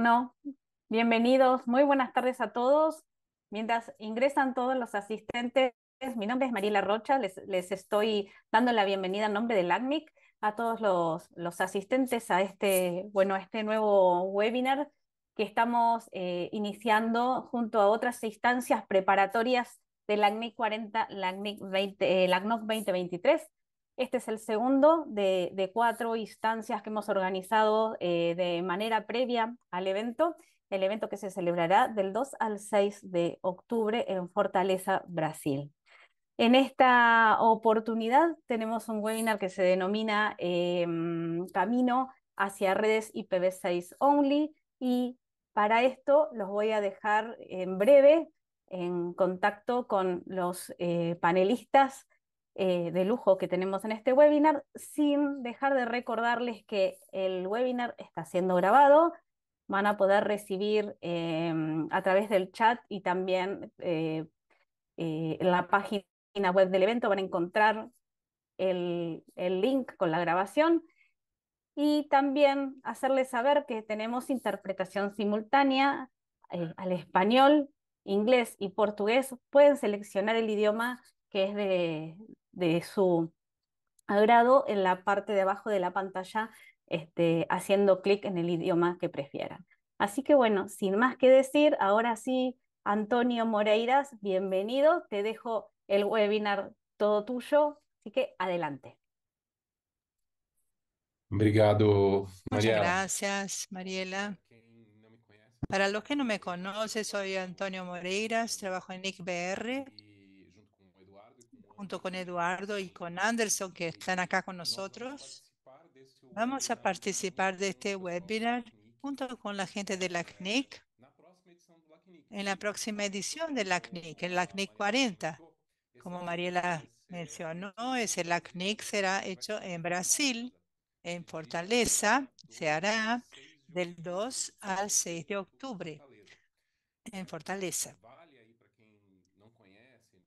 No, bienvenidos, muy buenas tardes a todos. Mientras ingresan todos los asistentes, mi nombre es Mariela Rocha, les, les estoy dando la bienvenida en nombre del ACMIC a todos los, los asistentes a este, bueno, este nuevo webinar que estamos eh, iniciando junto a otras instancias preparatorias del ACNIC 40, 2023 este es el segundo de, cuatro instancias que hemos organizado eh, de manera previa al evento, el evento que se celebrará del 2 al 6 de octubre en Fortaleza, Brasil. En esta oportunidad tenemos un webinar que se denomina eh, Camino hacia redes IPv6 only y para esto los voy a dejar en breve en contacto con los eh, panelistas eh, de lujo que tenemos en este webinar, sin dejar de recordarles que el webinar está siendo grabado, van a poder recibir em, a través del chat y también eh, eh, en la página web del evento van a encontrar el, el link con la grabación y también hacerles saber que tenemos interpretación simultánea al español, inglés y portugués. Pueden seleccionar el idioma que es de, de su agrado en la parte de abajo de la pantalla, este, haciendo clic en el idioma que prefieran. Así que bueno, sin más que decir, ahora sí, Antonio Moreiras, bienvenido. Te dejo el webinar todo tuyo, así que adelante. Obrigado, Mariela. Muchas gracias, Mariela. Para los que no me conocen, soy Antonio Moreiras, trabajo en BR junto con Eduardo y con Anderson, que están acá con nosotros. Vamos a participar de este webinar junto con la gente de la CNIC en la próxima edición de la CNIC, en la 40. Como Mariela mencionó, ese la CNIC será hecho en Brasil, en Fortaleza, se hará del 2 al 6 de octubre en Fortaleza.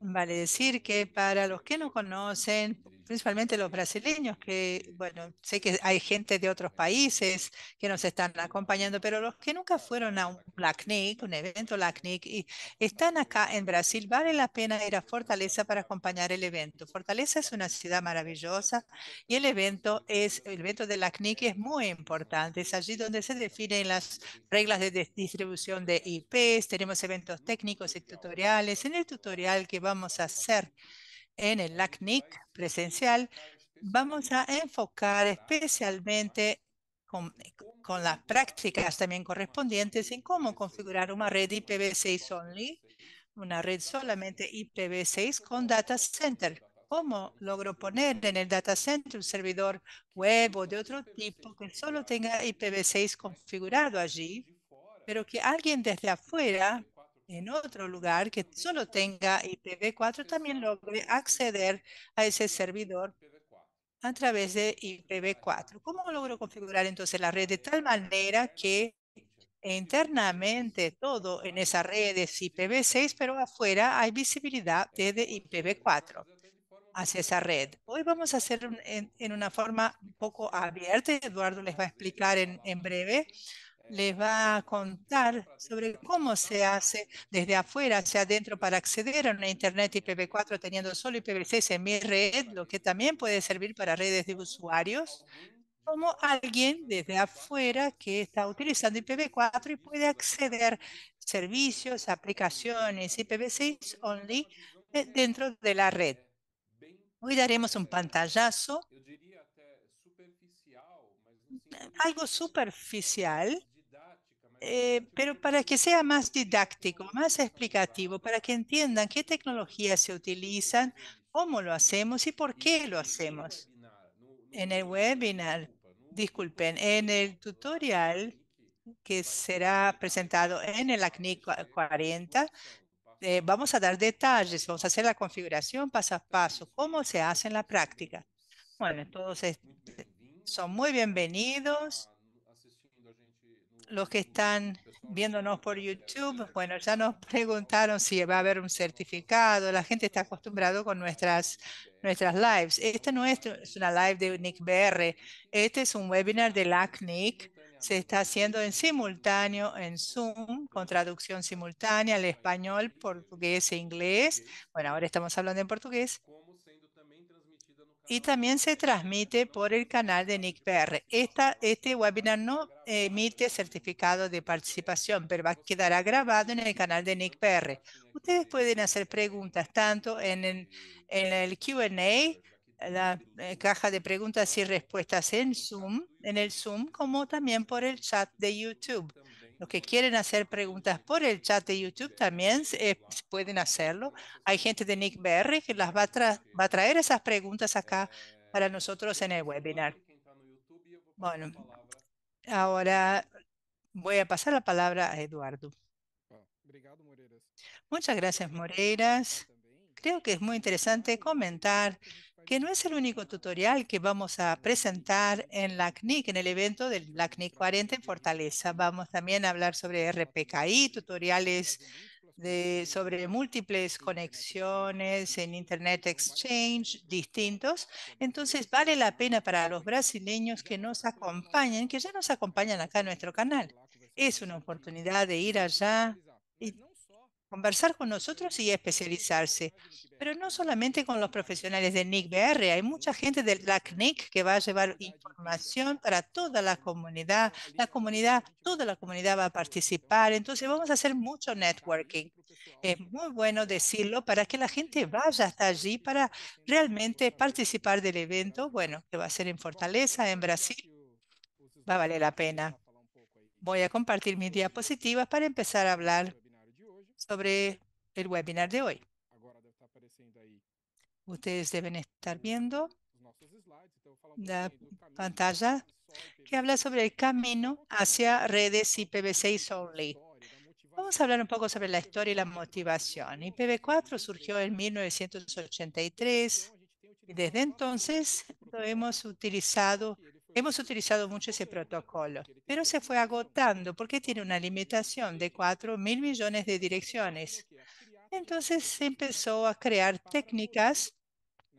Vale decir que para los que no conocen, principalmente los brasileños, que, bueno, sé que hay gente de otros países que nos están acompañando, pero los que nunca fueron a un LACNIC, un evento LACNIC, y están acá en Brasil, vale la pena ir a Fortaleza para acompañar el evento. Fortaleza es una ciudad maravillosa y el evento, es, el evento de LACNIC es muy importante. Es allí donde se definen las reglas de distribución de IPs, tenemos eventos técnicos y tutoriales. En el tutorial que vamos a hacer, en el LACNIC presencial, vamos a enfocar especialmente con, las prácticas también correspondientes en cómo configurar una red IPv6 only, una red solamente IPv6 con data center. ¿Cómo logro poner en el data center un servidor web o de otro tipo que solo tenga IPv6 configurado allí, pero que alguien desde afuera en otro lugar que solo tenga IPv4 también logre acceder a ese servidor a través de IPv4. ¿Cómo logro configurar entonces la red de tal manera que internamente todo en esa red es IPv6, pero afuera hay visibilidad desde IPv4 hacia esa red? Hoy vamos a hacer en, una forma un poco abierta. Eduardo les va a explicar en, en breve les va a contar sobre cómo se hace desde afuera hacia adentro para acceder a una Internet IPv4 teniendo solo IPv6 en mi red, lo que también puede servir para redes de usuarios, como alguien desde afuera que está utilizando IPv4 y puede acceder a servicios, aplicaciones IPv6 only dentro de la red. Hoy daremos un pantallazo algo superficial, eh, pero para que sea más didáctico, más explicativo, para que entiendan qué tecnologías se utilizan, cómo lo hacemos y por qué lo hacemos. En el webinar, disculpen, en el tutorial que será presentado en el ACNIC 40, eh, vamos a dar detalles, vamos a hacer la configuración paso a paso, cómo se hace en la práctica. Bueno, todos son muy bienvenidos los que están viéndonos por YouTube, bueno, ya nos preguntaron si va a haber un certificado. La gente está acostumbrado con nuestras, nuestras lives. Esta no es, una live de Nick br Este es un webinar de LACNIC. Se está haciendo en simultáneo en Zoom, con traducción simultánea al español, portugués e inglés. Bueno, ahora estamos hablando en portugués y también se transmite por el canal de Nick Esta, este webinar no emite certificado de participación, pero va, quedará grabado en el canal de Nick PR. Ustedes pueden hacer preguntas tanto en el, Q&A, la eh, caja de preguntas y respuestas en Zoom, en el Zoom, como también por el chat de YouTube. Los que quieren hacer preguntas por el chat de YouTube también eh, pueden hacerlo. Hay gente de Nick Berry que las va a, va a traer esas preguntas acá eh, para nosotros en el webinar. Bueno, ahora voy a pasar la palabra a Eduardo. Muchas gracias, Moreiras. Creo que es muy interesante comentar que no es el único tutorial que vamos a presentar en la CNIC, en el evento del la 40 en Fortaleza. Vamos también a hablar sobre RPKI, tutoriales de, sobre múltiples conexiones en Internet Exchange distintos. Entonces, vale la pena para los brasileños que nos acompañen, que ya nos acompañan acá en nuestro canal. Es una oportunidad de ir allá conversar con nosotros y especializarse. Pero no solamente con los profesionales de NIC-BR, hay mucha gente del Black Nick que va a llevar información para toda la comunidad. La comunidad, toda la comunidad va a participar, entonces vamos a hacer mucho networking. Es muy bueno decirlo para que la gente vaya hasta allí para realmente participar del evento, bueno, que va a ser en Fortaleza, en Brasil. Va a valer la pena. Voy a compartir mis diapositivas para empezar a hablar sobre el webinar de hoy. Ustedes deben estar em, viendo la um pantalla que habla sobre el camino hacia redes IPv6 only. Vamos a hablar un poco sobre la historia y la motivación. IPv4 surgió en 1983 y desde entonces lo hemos utilizado Hemos utilizado mucho ese protocolo, pero se fue agotando porque tiene una limitación de 4 mil millones de direcciones. Entonces se empezó a crear técnicas,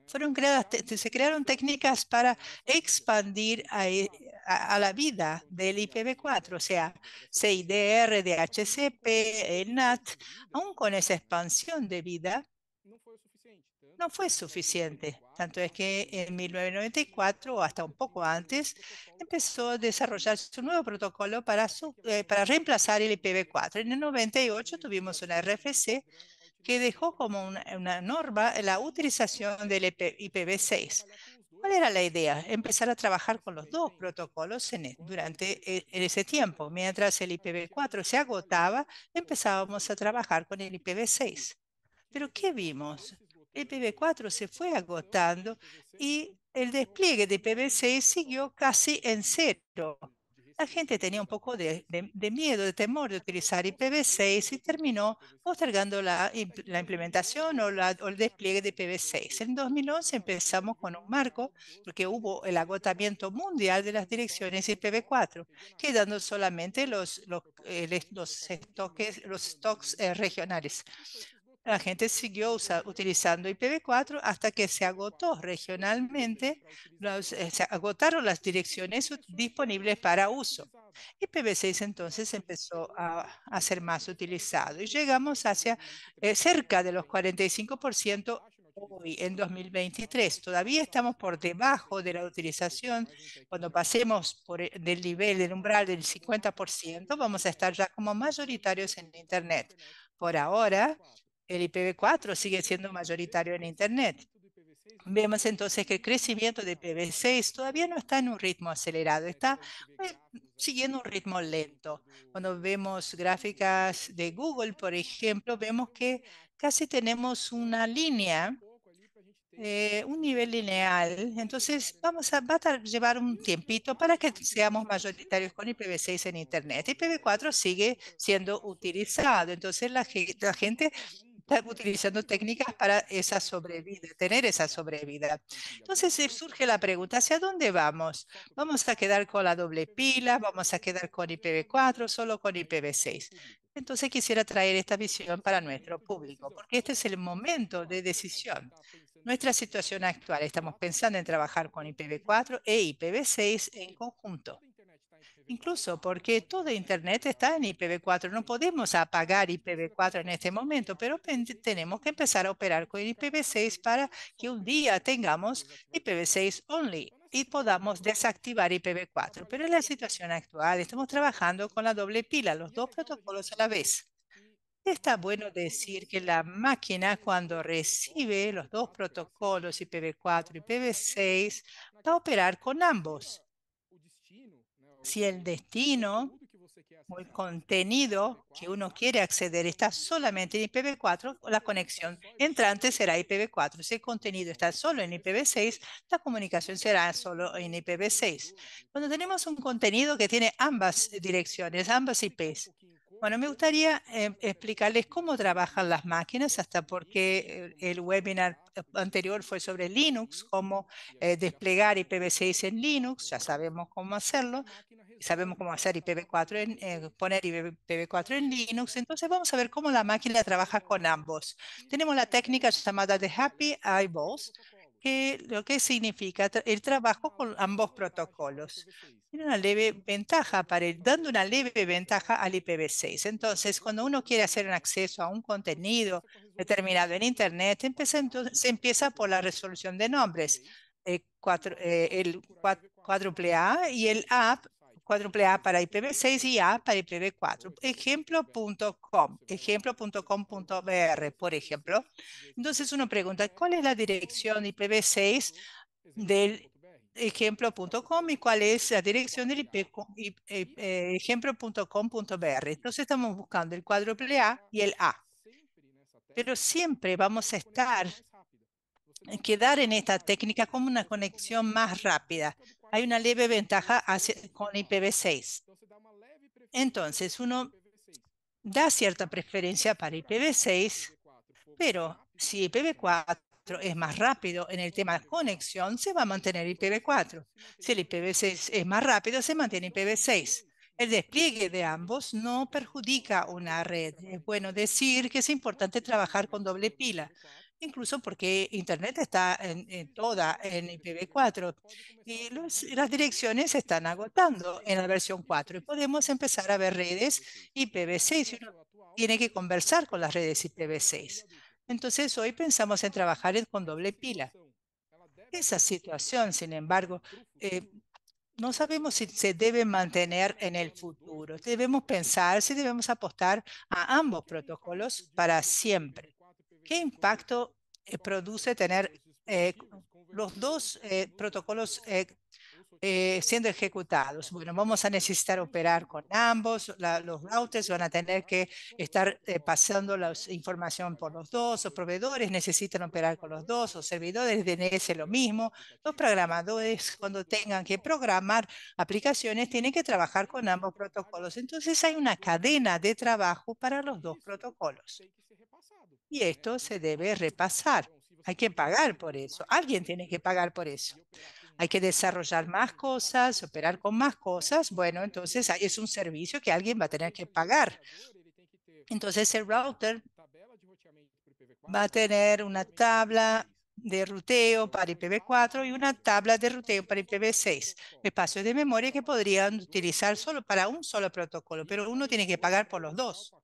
se crearon técnicas para expandir a, e, a la vida del IPv4, o sea, CIDR, DHCP, NAT, aún con esa expansión de vida, no fue suficiente. Tanto es que en 1994, o hasta un poco antes, empezó a desarrollar su nuevo protocolo para, eh, para reemplazar el IPv4. En el 98 tuvimos una RFC que dejó como una, norma la utilización del IPv6. ¿Cuál era la idea? Empezar a trabajar con los dos protocolos en, durante e, ese tiempo. Mientras el IPv4 se agotaba, empezábamos a trabajar con el IPv6. Pero ¿qué vimos? el 4 se fue agotando y el despliegue de ipv 6 siguió casi en cero. La gente tenía un poco de, miedo, de temor de utilizar IPv6 y terminó postergando la, implementación o, el despliegue de IPv6. En 2011 empezamos con un marco porque hubo el agotamiento mundial de las direcciones IPv4, quedando solamente los, eh, stocks, eh, regionales la gente siguió utilizando IPv4 hasta que se agotó regionalmente, eh, se agotaron las direcciones disponibles para uso. IPv6 entonces empezó a, ser más utilizado y llegamos hacia eh, cerca de los 45% hoy, en 2023. Todavía estamos por debajo de la utilización. Cuando pasemos por eh, del nivel, del umbral del 50%, vamos a estar ya como mayoritarios en Internet. Por ahora, el IPv4 sigue siendo mayoritario en Internet. Vemos entonces que el crecimiento de IPv6 todavía no está en un ritmo acelerado, está eh, siguiendo un ritmo lento. Cuando vemos gráficas de Google, por ejemplo, vemos que casi tenemos una línea, eh, un nivel lineal. Entonces, vamos a, llevar un tiempito para que seamos mayoritarios con IPv6 en Internet. IPv4 sigue siendo utilizado. Entonces, la gente están utilizando técnicas para esa sobrevida, tener esa sobrevida. Entonces surge la pregunta, ¿hacia dónde vamos? ¿Vamos a quedar con la doble pila? ¿Vamos a quedar con IPv4 solo con IPv6? Entonces quisiera traer esta visión para nuestro público, porque este es el momento de decisión. Nuestra situación actual, estamos pensando en trabajar con IPv4 e IPv6 en conjunto incluso porque todo Internet está en IPv4. No podemos apagar IPv4 en este momento, pero tenemos que empezar a operar con IPv6 para que un día tengamos IPv6 only y podamos desactivar IPv4. Pero en la situación actual estamos trabajando con la doble pila, los dos protocolos a la vez. Está bueno decir que la máquina cuando recibe los dos protocolos IPv4 y IPv6 va a operar con ambos si el destino o el contenido que uno quiere acceder está solamente en IPv4, la conexión entrante será IPv4. Si el contenido está solo en IPv6, la comunicación será solo en IPv6. Cuando tenemos un contenido que tiene ambas direcciones, ambas IPs, bueno, me gustaría eh, explicarles cómo trabajan las máquinas, hasta porque el webinar anterior fue sobre Linux, cómo eh, desplegar IPv6 en Linux, ya sabemos cómo hacerlo, sabemos cómo hacer IPv4 en, eh, poner IPv4 en Linux, entonces vamos a ver cómo la máquina trabaja con ambos. Tenemos la técnica llamada de Happy Eyeballs, que lo que significa el trabajo con ambos protocolos. Tiene una leve ventaja, para el, dando una leve ventaja al IPv6. Entonces, cuando uno quiere hacer un acceso a un contenido determinado en Internet, empieza, se empieza por la resolución de nombres. Eh, eh, el cuádruple A y el app Cuadruple A para IPv6 y A para IPv4. Ejemplo.com, ejemplo.com.br, por ejemplo. Entonces uno pregunta, ¿cuál es la dirección IPv6 del ejemplo.com y cuál es la dirección del eh, eh, ejemplo.com.br? Entonces estamos buscando el cuádruple A y el A. Pero siempre vamos a estar eh, quedar en esta técnica como una conexión más rápida hay una leve ventaja con IPv6. Entonces, uno da cierta preferencia para IPv6, pero si IPv4 es más rápido en el tema de conexión, se va a mantener IPv4. Si el IPv6 es más rápido, se mantiene IPv6. El despliegue de ambos no perjudica una red. Es bueno decir que es importante trabajar con doble pila incluso porque Internet está en, toda en IPv4 y las direcciones se están agotando en la versión 4 y podemos empezar a ver redes IPv6 y uno tiene que conversar con las redes IPv6. Entonces hoy pensamos en trabajar con doble pila. Esa situación, sin embargo, eh, no sabemos si se debe mantener en el futuro. Debemos pensar si debemos apostar a ambos protocolos para siempre. ¿Qué impacto eh, produce tener eh, los dos eh, protocolos siendo ejecutados? Bueno, vamos a necesitar operar con ambos. los routers van a tener que estar pasando la información por los dos. Los proveedores necesitan operar con los dos. Los servidores de DNS lo mismo. Los programadores, cuando tengan que programar aplicaciones, tienen que trabajar con ambos protocolos. Entonces, hay una cadena de trabajo para los dos protocolos. Y esto se debe repasar. Hay que pagar por eso. Alguien tiene que pagar por eso. Hay que desarrollar más cosas, operar con más cosas. Bueno, entonces ah, es un servicio que alguien va a tener que pagar. Entonces el router va a tener una tabla de ruteo para IPv4 y una tabla de ruteo para IPv6. Espacios de memoria que podrían utilizar solo para un solo protocolo, pero uno tiene que pagar por los dos.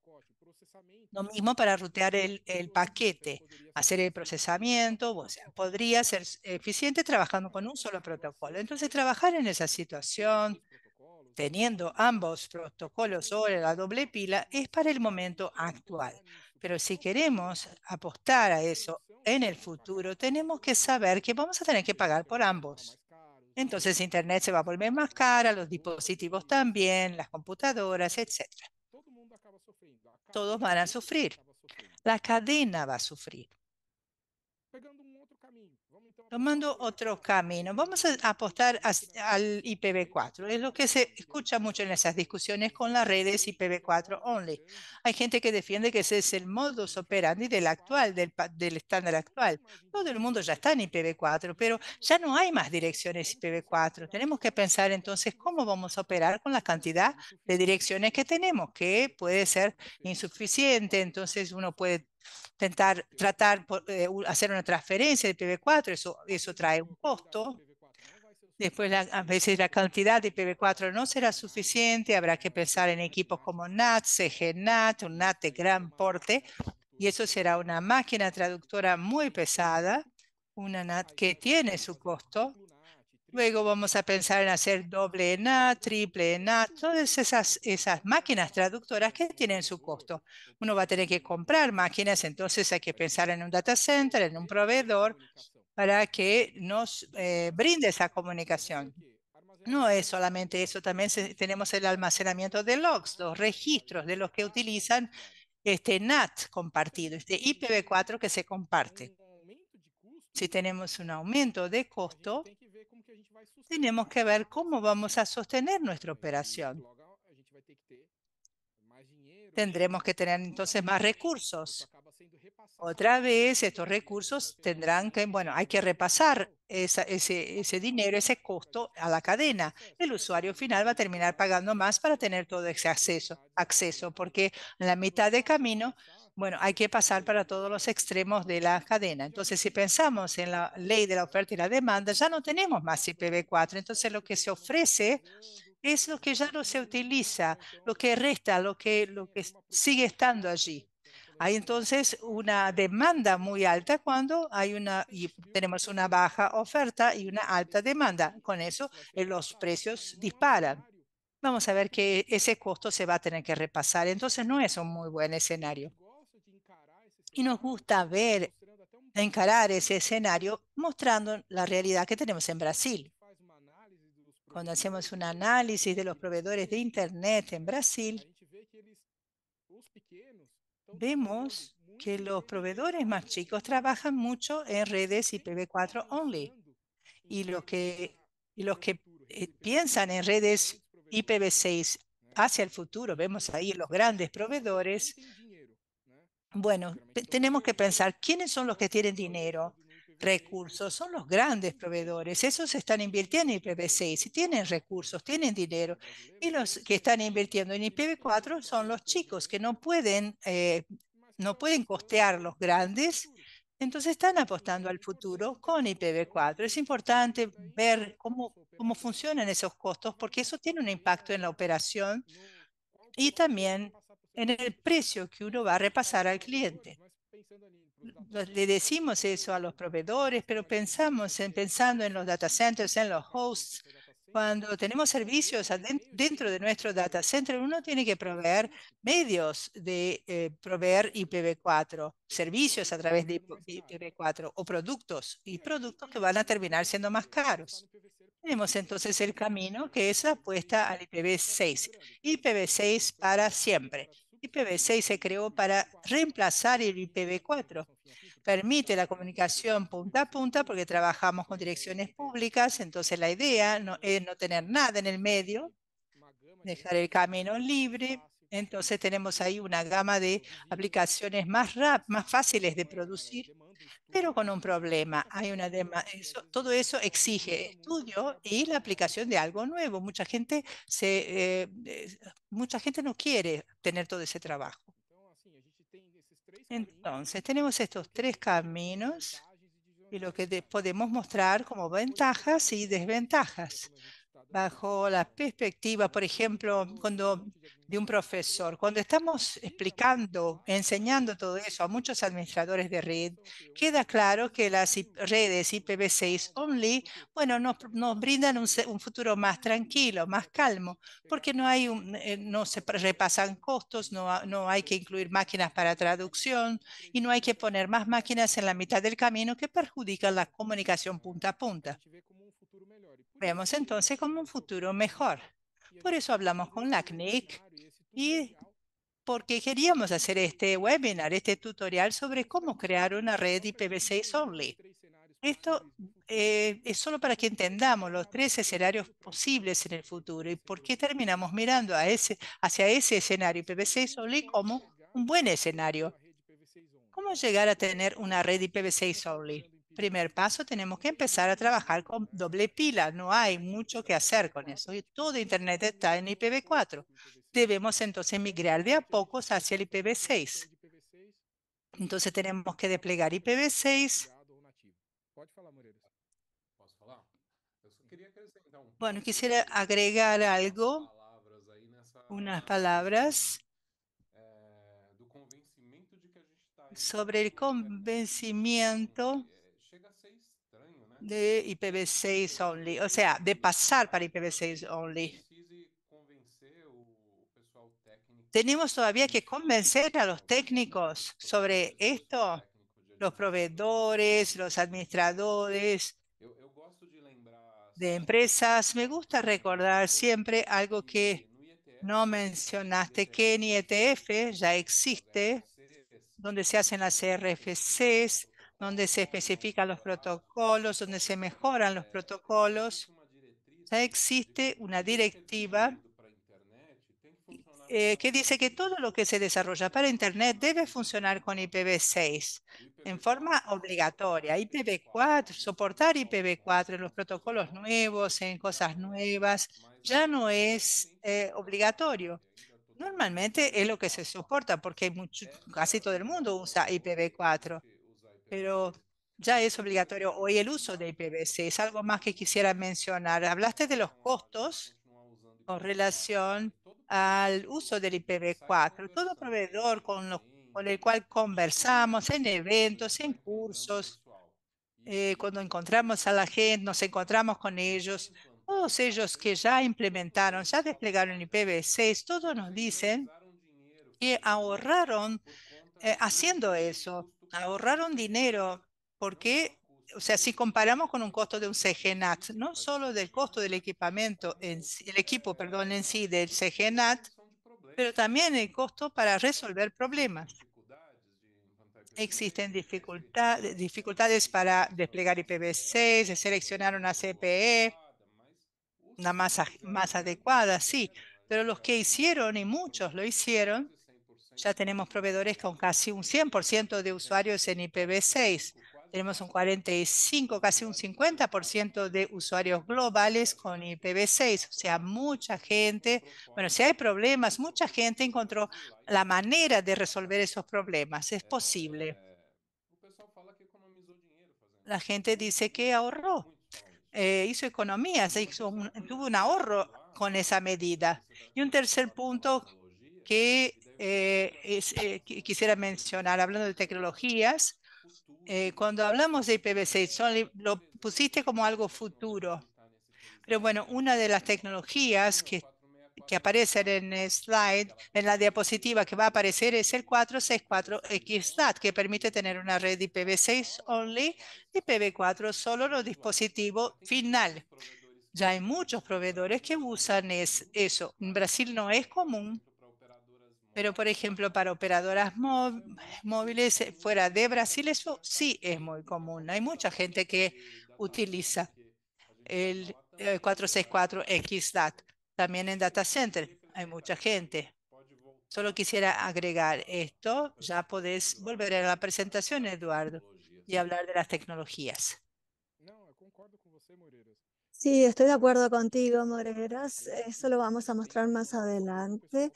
Lo mismo para rutear el, paquete, hacer el procesamiento, o sea, podría ser eficiente trabajando con un solo protocolo. Entonces, trabajar en esa situación, teniendo ambos protocolos sobre la doble pila, es para el momento actual. Pero si queremos apostar a eso en el futuro, tenemos que saber que vamos a tener que pagar por ambos. Entonces Internet se va a volver más cara, los dispositivos también, las computadoras, etc todos van a sufrir. La cadena va a sufrir tomando otro camino. Vamos a apostar al IPv4. Es lo que se escucha mucho en esas discusiones con las redes IPv4 only. Hay gente que defiende que ese es el modus operandi del actual, del, del estándar actual. Todo el mundo ya está en IPv4, pero ya no hay más direcciones IPv4. Tenemos que pensar entonces cómo vamos a operar con la cantidad de direcciones que tenemos, que puede ser insuficiente. Entonces uno puede Tentar, tratar, eh, hacer una transferencia de PB4, eso, eso trae un costo. Después, a veces la cantidad de PB4 no será suficiente, habrá que pensar en equipos como NAT, CGNAT, un NAT de gran porte, y eso será una máquina traductora muy pesada, una NAT que tiene su costo, Luego vamos a pensar en hacer doble NAT, triple NAT, todas esas, esas máquinas traductoras que tienen su costo. Uno va a tener que comprar máquinas, entonces hay que pensar en un data center, en un proveedor, para que nos eh, brinde esa comunicación. No es solamente eso, también tenemos el almacenamiento de logs, los registros de los que utilizan este NAT compartido, este IPv4 que se comparte. Si tenemos un aumento de costo, tenemos que ver cómo vamos a sostener nuestra operación. Tendremos que tener entonces más recursos. Otra vez, estos recursos tendrán que, bueno, hay que repasar ese, dinero, ese costo a la cadena. El usuario final va a terminar pagando más para tener todo ese acceso, acceso porque en la mitad de camino bueno, hay que pasar para todos los extremos de la cadena. Entonces, si pensamos en la ley de la oferta y la demanda, ya no tenemos más IPv4. Entonces, lo que se ofrece es lo que ya no se utiliza, lo que resta, lo que, lo que sigue estando allí. Hay entonces una demanda muy alta cuando hay una y tenemos una baja oferta y una alta demanda. Con eso eh, los precios disparan. Vamos a ver que ese costo se va a tener que repasar. Entonces no es un muy buen escenario. Y nos gusta ver, encarar ese escenario mostrando la realidad que tenemos en Brasil. Cuando hacemos un análisis de los proveedores de Internet en Brasil, vemos que los proveedores más chicos trabajan mucho en redes IPv4 only. Y, que, los que eh, piensan en redes IPv6 hacia el futuro, vemos ahí los grandes proveedores, bueno, tenemos que pensar quiénes son los que tienen dinero, recursos, son los grandes proveedores. Esos están invirtiendo en IPv6 si tienen recursos, tienen dinero. Y los que están invirtiendo en IPv4 son los chicos que no pueden, eh, no pueden costear los grandes. Entonces están apostando al futuro con IPv4. Es importante ver cómo, cómo funcionan esos costos porque eso tiene un impacto en la operación y también en el precio que uno va a repasar al cliente. Le decimos eso a los proveedores, pero pensamos en pensando en los data centers, en los hosts. Cuando tenemos servicios dentro de nuestro data center, uno tiene que proveer medios de eh, proveer IPv4, servicios a través de IPv4 o productos y productos que van a terminar siendo más caros. Tenemos entonces el camino que es apuesta al IPv6. IPv6 para siempre. IPv6 se creó para reemplazar el IPv4. Permite la comunicación punta a punta porque trabajamos con direcciones públicas, entonces la idea no, es no tener nada en el medio, dejar el camino libre entonces tenemos ahí una gama de aplicaciones más, rap, más fáciles de producir, pero con un problema. Hay una todo eso exige estudio y la aplicación de algo nuevo. Mucha gente, se, eh, eh, mucha gente no quiere tener todo ese trabajo. Entonces tenemos estos tres caminos y lo que podemos mostrar como ventajas y desventajas bajo la perspectiva, por ejemplo, cuando, de un profesor. Cuando estamos explicando, enseñando todo eso a muchos administradores de red, queda claro que las redes IPv6 only, bueno, nos, brindan un, futuro más tranquilo, más calmo, porque no, hay un, eh, no se repasan costos, no, no hay que incluir máquinas para traducción y no hay que poner más máquinas en la mitad del camino que perjudican la comunicación punta a punta. Veamos entonces como un futuro mejor. Por eso hablamos con LACNIC e y porque queríamos hacer este webinar, este tutorial sobre cómo crear una red IPv6 only. Esto eh, es solo para que entendamos los tres escenarios posibles en el futuro y por qué terminamos mirando a ese, hacia ese escenario IPv6 only como un buen escenario. ¿Cómo llegar a tener una red IPv6 only? primer paso, tenemos que empezar a trabajar con doble pila. No hay mucho que hacer con eso. todo Internet está en IPv4. Debemos entonces migrar de a pocos hacia el IPv6. Entonces tenemos que desplegar IPv6. Bueno, quisiera agregar algo, unas palabras eh, sobre el convencimiento de IPv6 only, o sea, de pasar para IPv6 only. Tenemos todavía que convencer a los técnicos sobre esto, los proveedores, los administradores de empresas. Me gusta recordar siempre algo que no e mencionaste, que en IETF ya existe, donde se hacen las RFCs donde se especifican los protocolos, donde se mejoran los protocolos. Ya existe una directiva eh, que dice que todo lo que se desarrolla para Internet debe funcionar con IPv6 en forma obligatoria. IPv4, soportar IPv4 en los protocolos nuevos, en cosas nuevas, ya no es eh, obligatorio. Normalmente es lo que se soporta porque mucho, casi todo el mundo usa IPv4 pero ya es obligatorio hoy el uso de IPv6. algo más que quisiera mencionar. Hablaste de los costos con relación al uso del IPv4. Todo proveedor con, el cual conversamos en eventos, en cursos, eh, cuando encontramos a la gente, nos encontramos con ellos, todos ellos que ya implementaron, ya desplegaron IPv6, todos nos dicen que ahorraron eh, haciendo eso ahorraron dinero porque, o sea, si comparamos con un costo de un CGNAT, no solo del costo del equipamiento, en, el equipo, perdón, en sí del CGNAT, pero también el costo para resolver problemas. Existen dificultad, dificultades para desplegar IPv6, seleccionar una CPE, una masa más adecuada, sí, pero los que hicieron, y muchos lo hicieron, ya tenemos proveedores con casi un 100% de usuarios en IPv6. Tenemos un 45, casi un 50% de usuarios globales con IPv6. O sea, mucha gente, bueno, si hay problemas, mucha gente encontró la manera de resolver esos problemas. Es posible. La gente dice que ahorró, eh, hizo economías, hizo tuvo un ahorro con esa medida. Y un tercer punto que eh, eh, quisiera mencionar, hablando de tecnologías, eh, cuando hablamos de IPv6, lo pusiste como algo futuro. Pero bueno, una de las tecnologías que, aparecen en el slide, en la diapositiva que va a aparecer, es el 464 xlat que permite tener una red IPv6 only, IPv4 solo los dispositivos dispositivo final. Ya hay muchos proveedores que usan eso. En Brasil no es común, pero, por ejemplo, para operadoras móviles eh, fuera de Brasil, eso sí es muy común. Hay mucha gente que utiliza el 464XDAT. Eh, también en data center hay mucha gente. Solo quisiera agregar esto. Ya podés volver a la presentación, Eduardo, y hablar de las tecnologías. Sí, estoy de acuerdo contigo, Moreras. Eso lo vamos a mostrar más adelante.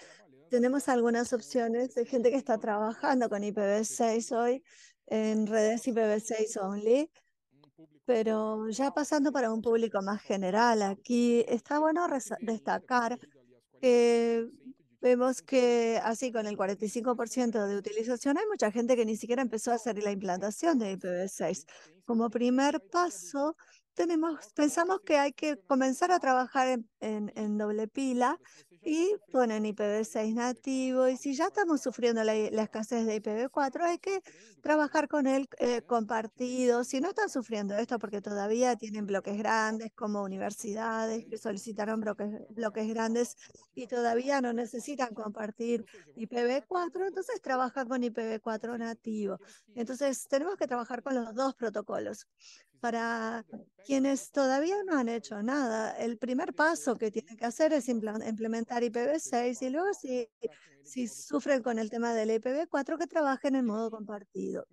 Tenemos algunas opciones de gente que está trabajando con IPv6 hoy en redes IPv6 only, pero ya pasando para un público más general, aquí está bueno destacar que vemos que así con el 45% de utilización hay mucha gente que ni siquiera empezó a hacer la implantación de IPv6. Como primer paso, tenemos, pensamos que hay que comenzar a trabajar en doble pila y ponen IPv6 nativo. Y si ya estamos sufriendo la, escasez de IPv4, hay que trabajar con el eh, compartido. Si no están sufriendo esto porque todavía tienen bloques grandes, como universidades que solicitaron bloques, bloques grandes y todavía no necesitan compartir IPv4, entonces trabaja con IPv4 nativo. Entonces tenemos que trabajar con los dos protocolos para quienes todavía no han hecho nada, el primer paso que tienen que hacer es implementar IPv6 y luego si, sufren con el tema del IPv4 que trabajen en modo compartido.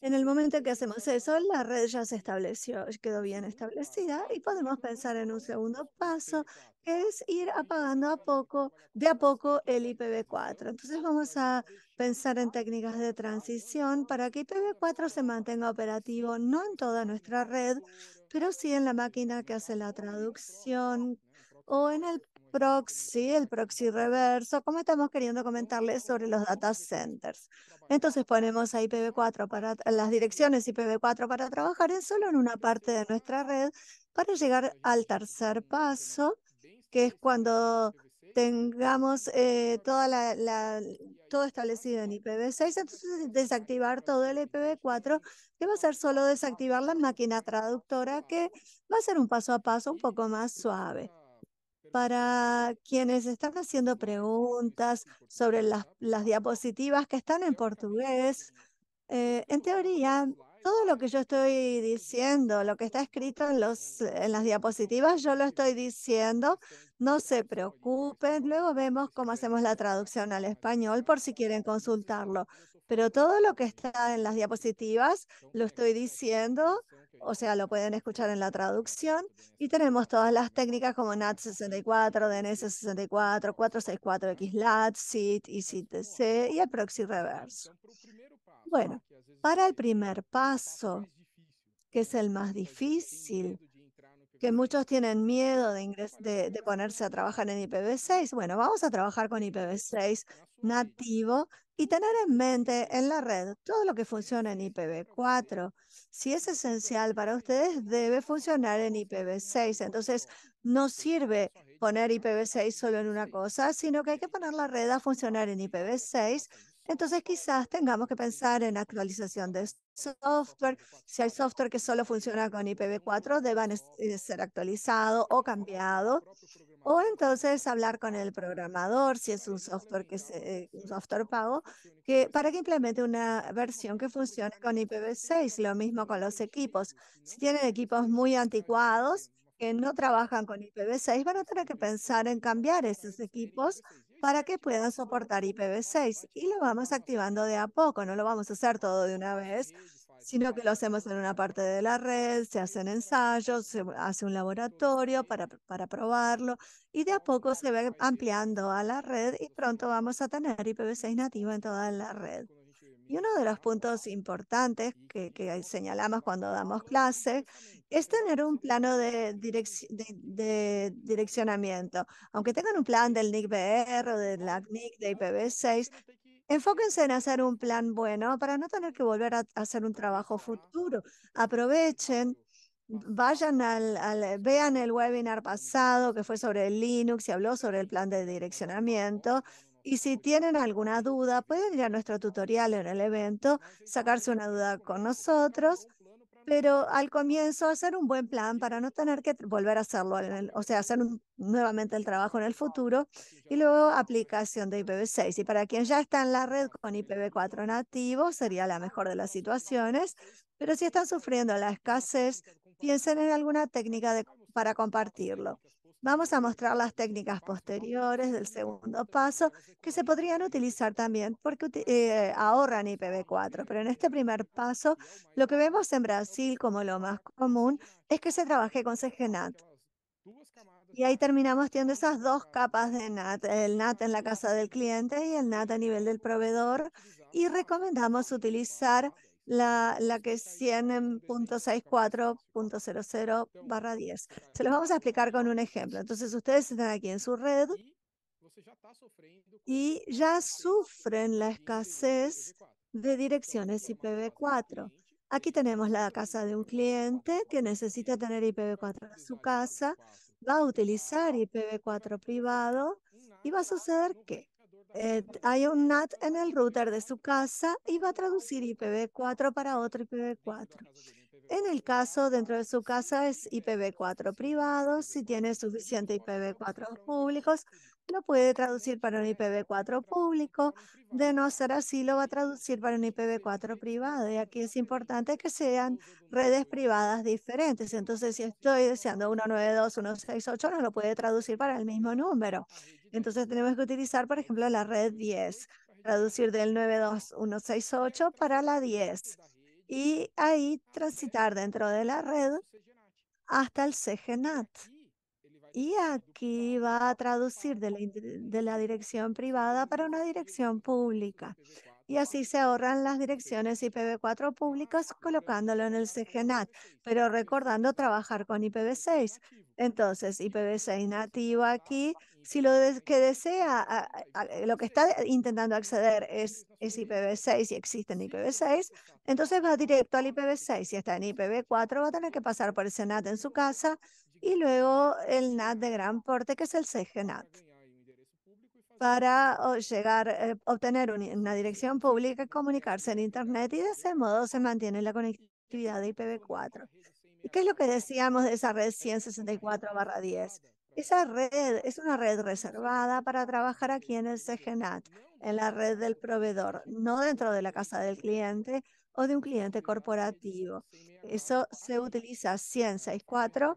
En el momento que hacemos eso, la red ya se estableció, quedó bien establecida y podemos pensar en un segundo paso, que es ir apagando a poco, de a poco el IPv4. Entonces vamos a pensar en técnicas de transición para que IPv4 se mantenga operativo, no en toda nuestra red, pero sí en la máquina que hace la traducción o en el proxy, el proxy reverso, como estamos queriendo comentarles sobre los data centers. Entonces ponemos a IPv4 para las direcciones IPv4 para trabajar solo en una parte de nuestra red para llegar al tercer paso, que es cuando tengamos eh, toda todo establecido en IPv6, entonces desactivar todo el IPv4, que va a ser solo desactivar la máquina traductora, que va a ser un paso a paso un poco más suave para quienes están haciendo preguntas sobre las, diapositivas que están en portugués, eh, en teoría, todo lo que yo estoy diciendo, lo que está escrito en, en las diapositivas, yo lo estoy diciendo. No se preocupen. Luego vemos cómo hacemos la traducción al español por si quieren consultarlo. Pero todo lo que está en las diapositivas, lo estoy diciendo o sea, lo pueden escuchar en la traducción. Y tenemos todas las técnicas como NAT64, DNS64, 464, XLAT, SIT, Sitc y el proxy reverso. Bueno, para el primer paso, que es el más difícil, que muchos tienen miedo de, ponerse a trabajar en IPv6. Bueno, vamos a trabajar con IPv6 nativo y tener en mente en la red todo lo que funciona en IPv4. Si es esencial para ustedes, debe funcionar en IPv6. Entonces, no sirve poner IPv6 solo en una cosa, sino que hay que poner la red a funcionar en IPv6 entonces quizás tengamos que pensar en actualización de software. Si hay software que solo funciona con IPv4, deban eh, ser actualizado o cambiado. O entonces hablar con el programador, si es un software que eh, software pago, que, para que implemente una versión que funcione con IPv6. Lo mismo con los equipos. Si tienen equipos muy anticuados, que no trabajan con IPv6 van a tener que pensar en cambiar esos equipos para que puedan soportar IPv6 y lo vamos activando de a poco, no lo vamos a hacer todo de una vez, sino que lo hacemos en una parte de la red, se hacen ensayos, se hace un laboratorio para, para probarlo y de a poco se va ampliando a la red y pronto vamos a tener IPv6 nativo en toda la red. Y uno de los puntos importantes que, señalamos cuando damos clase es tener un plano de, direccionamiento. Aunque tengan un plan del NIC-BR o del NIC de IPv6, enfóquense en hacer un plan bueno para no tener que volver a hacer un trabajo futuro. Aprovechen vayan vean el webinar pasado que fue sobre Linux y habló sobre el plan de direccionamiento y si tienen alguna duda, pueden ir a nuestro tutorial en el evento, sacarse una duda con nosotros, pero al comienzo hacer un buen plan para no tener que volver a hacerlo, o sea, hacer nuevamente el trabajo en el futuro y luego aplicación de IPv6. Y para quien ya está en la red con IPv4 nativo, sería la mejor de las situaciones, pero si están sufriendo la escasez, piensen en alguna técnica para compartirlo. Vamos a mostrar las técnicas posteriores del segundo paso que se podrían utilizar también porque eh, ahorran IPv4. Pero en este primer paso, lo que vemos en Brasil como lo más común es que se trabaje con CGNAT. Y ahí terminamos teniendo esas dos capas de NAT, el NAT en la casa del cliente y el NAT a nivel del proveedor. Y recomendamos utilizar la, que es 100.64.00 barra 10. Se los vamos a explicar con un ejemplo. Entonces ustedes están aquí en su red y ya sufren la escasez de direcciones IPv4. Aquí tenemos la casa de un cliente que necesita tener IPv4 en su casa, va a utilizar IPv4 privado y va a suceder que eh, hay un NAT en el router de su casa y va a traducir IPv4 para otro IPv4. En el caso dentro de su casa es IPv4 privado, si tiene suficiente IPv4 públicos, lo puede traducir para un IPv4 público, de no ser así lo va a traducir para un IPv4 privado. Y aquí es importante que sean redes privadas diferentes. Entonces, si estoy deseando 192.168, no lo puede traducir para el mismo número. Entonces, tenemos que utilizar, por ejemplo, la red 10, traducir del 92168 para la 10 y ahí transitar dentro de la red hasta el CGNAT. Y aquí va a traducir de la, dirección privada para una dirección pública. Y así se ahorran las direcciones IPv4 públicas colocándolo en el CGNAT, pero recordando trabajar con IPv6. Entonces, IPv6 nativo aquí, si lo que desea, lo que está intentando acceder es, IPv6 y existe en IPv6, entonces va directo al IPv6. Si está en IPv4, va a tener que pasar por el Senat en su casa y luego el NAT de gran porte, que es el CGNAT, para llegar, eh, obtener una dirección pública, y comunicarse en Internet y de ese modo se mantiene la conectividad de IPv4. ¿Y qué es lo que decíamos de esa red 164-10? Esa red es una red reservada para trabajar aquí en el CGNAT, en la red del proveedor, no dentro de la casa del cliente o de un cliente corporativo. Eso se utiliza 164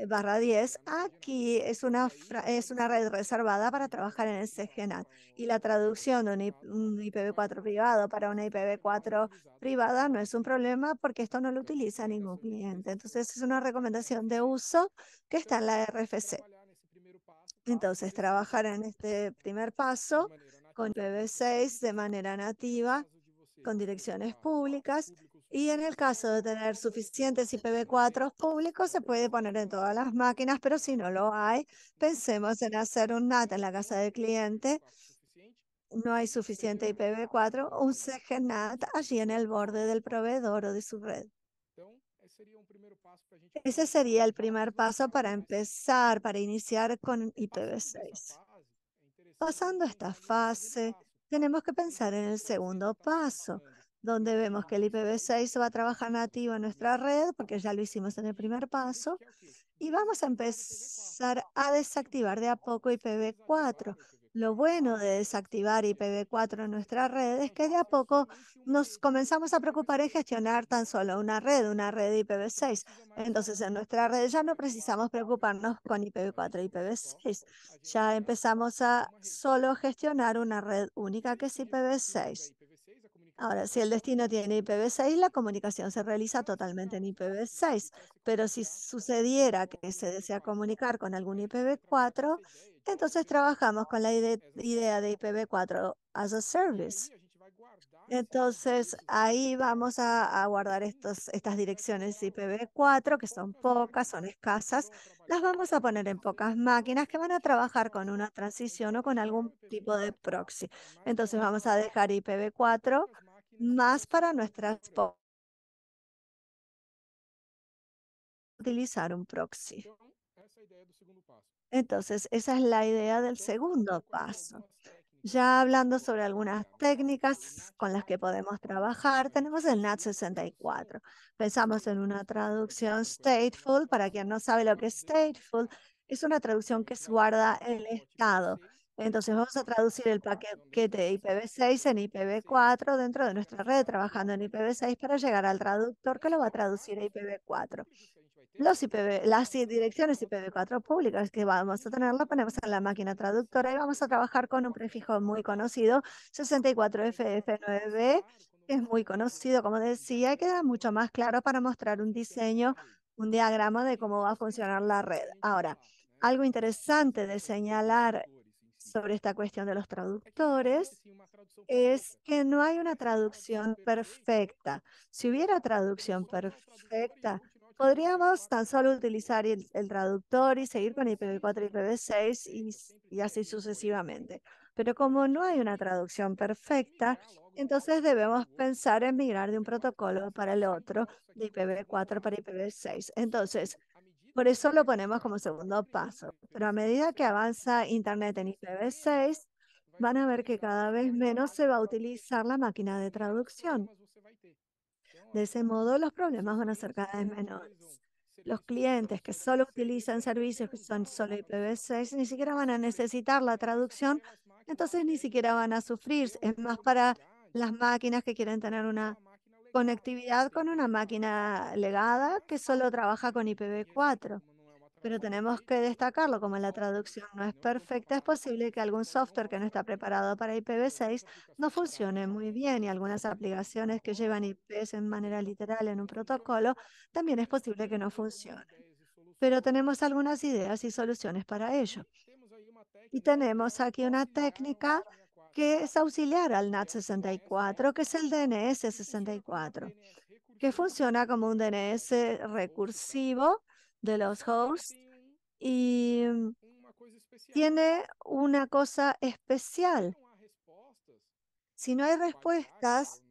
eh, barra 10, aquí es una, es una red reservada para trabajar en el CGNAT. Y la traducción de un, IPv4 privado para una IPv4 privada no es un problema porque esto no lo utiliza ningún cliente. Entonces es una recomendación de uso que está en la RFC. Entonces, trabajar en este primer paso con IPv6 de manera nativa, con direcciones públicas, y en el caso de tener suficientes IPv4 públicos, se puede poner en todas las máquinas, pero si no lo hay, pensemos en hacer un NAT en la casa del cliente. No hay suficiente IPv4, un CGNAT allí en el borde del proveedor o de su red. Ese sería el primer paso para empezar, para iniciar con IPv6. Pasando esta fase, tenemos que pensar en el segundo paso, donde vemos que el IPv6 va a trabajar nativo en nuestra red, porque ya lo hicimos en el primer paso, y vamos a empezar a desactivar de a poco IPv4. Lo bueno de desactivar IPv4 en nuestra red es que de a poco nos comenzamos a preocupar en gestionar tan solo una red, una red IPv6. Entonces, en nuestra red ya no precisamos preocuparnos con IPv4 y IPv6. Ya empezamos a solo gestionar una red única que es IPv6. Ahora, si el destino tiene IPv6, la comunicación se realiza totalmente en IPv6, pero si sucediera que se desea comunicar con algún IPv4, entonces trabajamos con la idea de IPv4 as a service. Entonces, ahí vamos a, guardar estos, estas direcciones IPv4, que son pocas, son escasas. Las vamos a poner en pocas máquinas que van a trabajar con una transición o con algún tipo de proxy. Entonces, vamos a dejar IPv4 más para nuestras utilizar un proxy. Entonces, esa es la idea del segundo paso. Ya hablando sobre algunas técnicas con las que podemos trabajar, tenemos el NAT64. Pensamos en una traducción stateful. Para quien no sabe lo que es stateful, es una traducción que guarda el estado entonces vamos a traducir el paquete IPv6 en IPv4 dentro de nuestra red, trabajando en IPv6 para llegar al traductor que lo va a traducir a IPv4. las direcciones IPv4 públicas que vamos a tener, lo ponemos en la máquina traductora y vamos a trabajar con un prefijo muy conocido, 64FF9B, que es muy conocido, como decía, y queda mucho más claro para mostrar un diseño, un diagrama de cómo va a funcionar la red. Ahora, algo interesante de señalar sobre esta cuestión de los traductores es que no hay una traducción perfecta. Si hubiera traducción perfecta, podríamos tan solo utilizar el, traductor y seguir con IPv4 y IPv6 y, y así sucesivamente. Pero como no hay una traducción perfecta, entonces debemos pensar en migrar de un protocolo para el otro, de IPv4 para IPv6. Entonces, por eso lo ponemos como segundo paso. Pero a medida que avanza Internet en IPv6, van a ver que cada vez menos se va a utilizar la máquina de traducción. De ese modo, los problemas van a ser cada vez menores. Los clientes que solo utilizan servicios que son solo IPv6 ni siquiera van a necesitar la traducción, entonces ni siquiera van a sufrir. Es más para las máquinas que quieren tener una Conectividad con una máquina legada que solo trabaja con IPv4. Pero tenemos que destacarlo, como la traducción no es perfecta, es posible que algún software que no está preparado para IPv6 no funcione muy bien y algunas aplicaciones que llevan IPs en manera literal en un protocolo también es posible que no funcione. Pero tenemos algunas ideas y soluciones para ello. Y tenemos aquí una técnica que es auxiliar al NAT64, que es el DNS64, que funciona como un DNS recursivo de los hosts y mm, tiene una cosa especial. Si no hay respuestas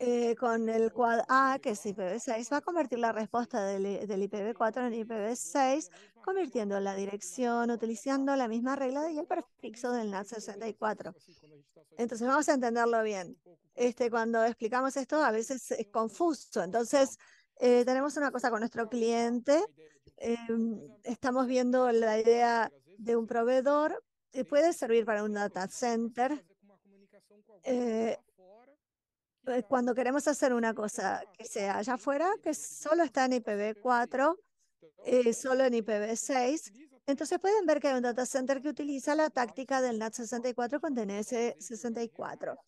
eh, con el quad A, ah, que es IPv6, va a convertir la respuesta del, IPv4 en IPv6, convirtiendo la dirección, utilizando la misma regla y el prefixo del NAT64. Entonces vamos a entenderlo bien. Este, cuando explicamos esto a veces es confuso. Entonces eh, tenemos una cosa con nuestro cliente. Em, estamos viendo la idea de un proveedor que eh, puede servir para un data center. Eh, cuando queremos hacer una cosa que sea allá afuera, que solo está en IPv4 eh, solo en IPv6, entonces pueden ver que hay un data center que utiliza la táctica del NAT64 con DNS64.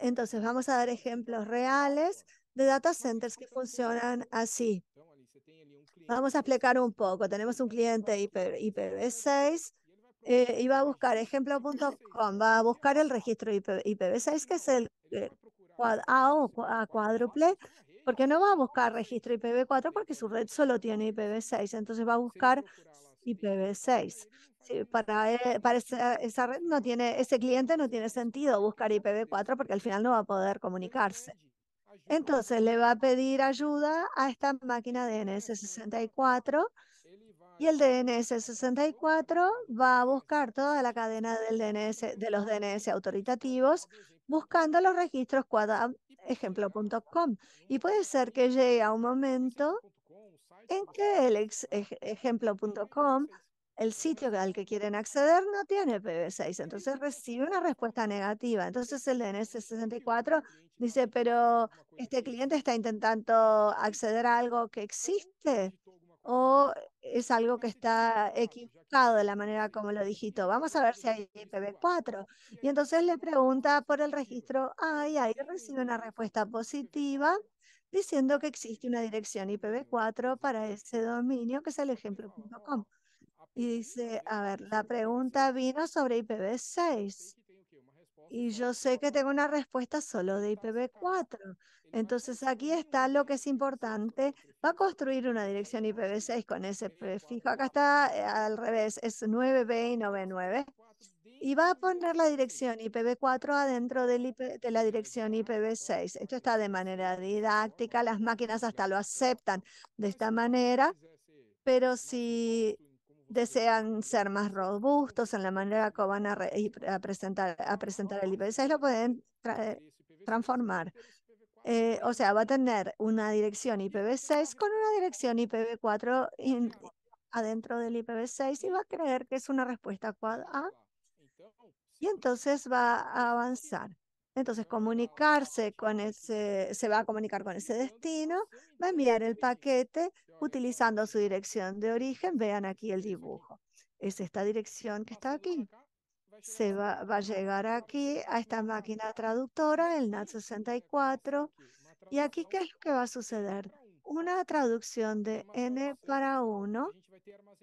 Entonces vamos a dar ejemplos reales de data centers que funcionan así. Vamos a explicar un poco. Tenemos un cliente IPv6 eh, y va a buscar ejemplo.com, va a buscar el registro IPv6, que es el a o a cuádruple, porque no va a buscar registro IPv4 porque su red solo tiene IPv6, entonces va a buscar IPv6. para, e, para esa, esa, red no tiene, ese cliente no tiene sentido buscar IPv4 porque al final no va a poder comunicarse. Entonces le va a pedir ayuda a esta máquina DNS64 y el DNS64 va a buscar toda la cadena del DNS, de los DNS autoritativos buscando los registros ejemplo.com. Y puede ser que llegue a un momento en que el ejemplo.com, el sitio al que quieren acceder, no tiene PV6, entonces recibe una respuesta negativa. Entonces el DNS64 dice, pero este cliente está intentando acceder a algo que existe o es algo que está equivocado de la manera como lo digitó. Vamos a ver si hay IPv4. Y entonces le pregunta por el registro A y ahí recibe una respuesta positiva diciendo que existe una dirección IPv4 para ese dominio, que es el ejemplo.com. Y dice, a ver, la pregunta vino sobre IPv6 y yo sé que tengo una respuesta solo de IPv4. Entonces aquí está lo que es importante. Va a construir una dirección IPv6 con ese prefijo. Acá está eh, al revés, es 9B y 99. Y va a poner la dirección IPv4 adentro de la dirección IPv6. Esto está de manera didáctica, las máquinas hasta lo aceptan de esta manera, pero si desean ser más robustos en la manera que van a, presentar, a presentar el IPv6, lo pueden transformar. Eh, o sea, va a tener una dirección IPv6 con una dirección IPv4 adentro del IPv6 y va a creer que es una respuesta quad A y entonces va a avanzar. Entonces, comunicarse con ese, se va a comunicar con ese destino, va a enviar el paquete utilizando su dirección de origen. Vean aquí el dibujo. Es esta dirección que está aquí. Se va, va a llegar aquí a esta máquina traductora, el NAT64. Y aquí, ¿qué es lo que va a suceder? Una traducción de N para 1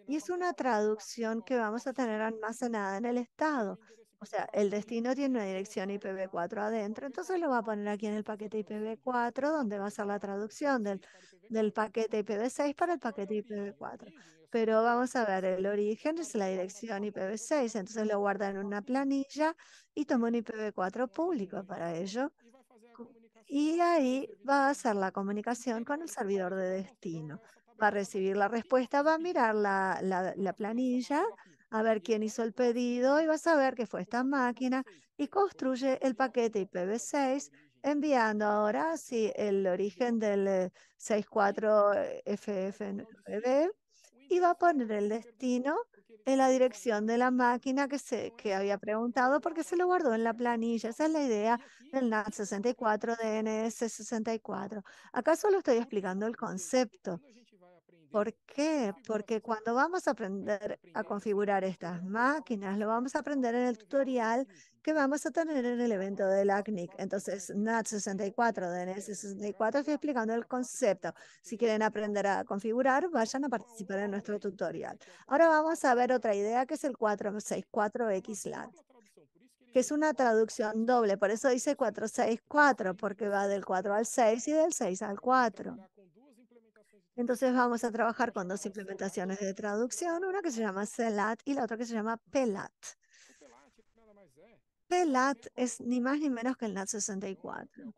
y es una traducción que vamos a tener almacenada en el estado. O sea, el destino tiene una dirección IPv4 adentro, entonces lo va a poner aquí en el paquete IPv4, donde va a ser la traducción del, paquete IPv6 para el paquete IPv4. Pero vamos a ver, el origen es la dirección IPv6, entonces lo guarda en una planilla y toma un IPv4 público para ello. Y ahí va a hacer la comunicación con el servidor de destino. Va a recibir la respuesta, va a mirar la planilla a ver quién hizo el pedido y vas a ver que fue esta máquina y construye el paquete IPv6 enviando ahora sí el origen del 64FF9 eh, y va a poner el destino en la dirección de la máquina que, se, que había preguntado porque se lo guardó en la planilla. Esa es la idea del NAT 64, DNS 64. Acá solo estoy explicando el concepto. ¿Por qué? Porque cuando vamos a aprender a configurar estas máquinas, lo vamos a aprender en el tutorial que vamos a tener en el evento del ACNIC. Entonces, NAT64, DNS64, estoy explicando el concepto. Si quieren aprender a configurar, vayan a participar en nuestro tutorial. Ahora vamos a ver otra idea que es el 464XLAT que es una traducción doble, por eso dice 464, porque va del 4 al 6 y del 6 al 4. Entonces vamos a trabajar con dos implementaciones de traducción, una que se llama CELAT y la otra que se llama PELAT. PELAT eh. es ni más ni menos que el NAT64.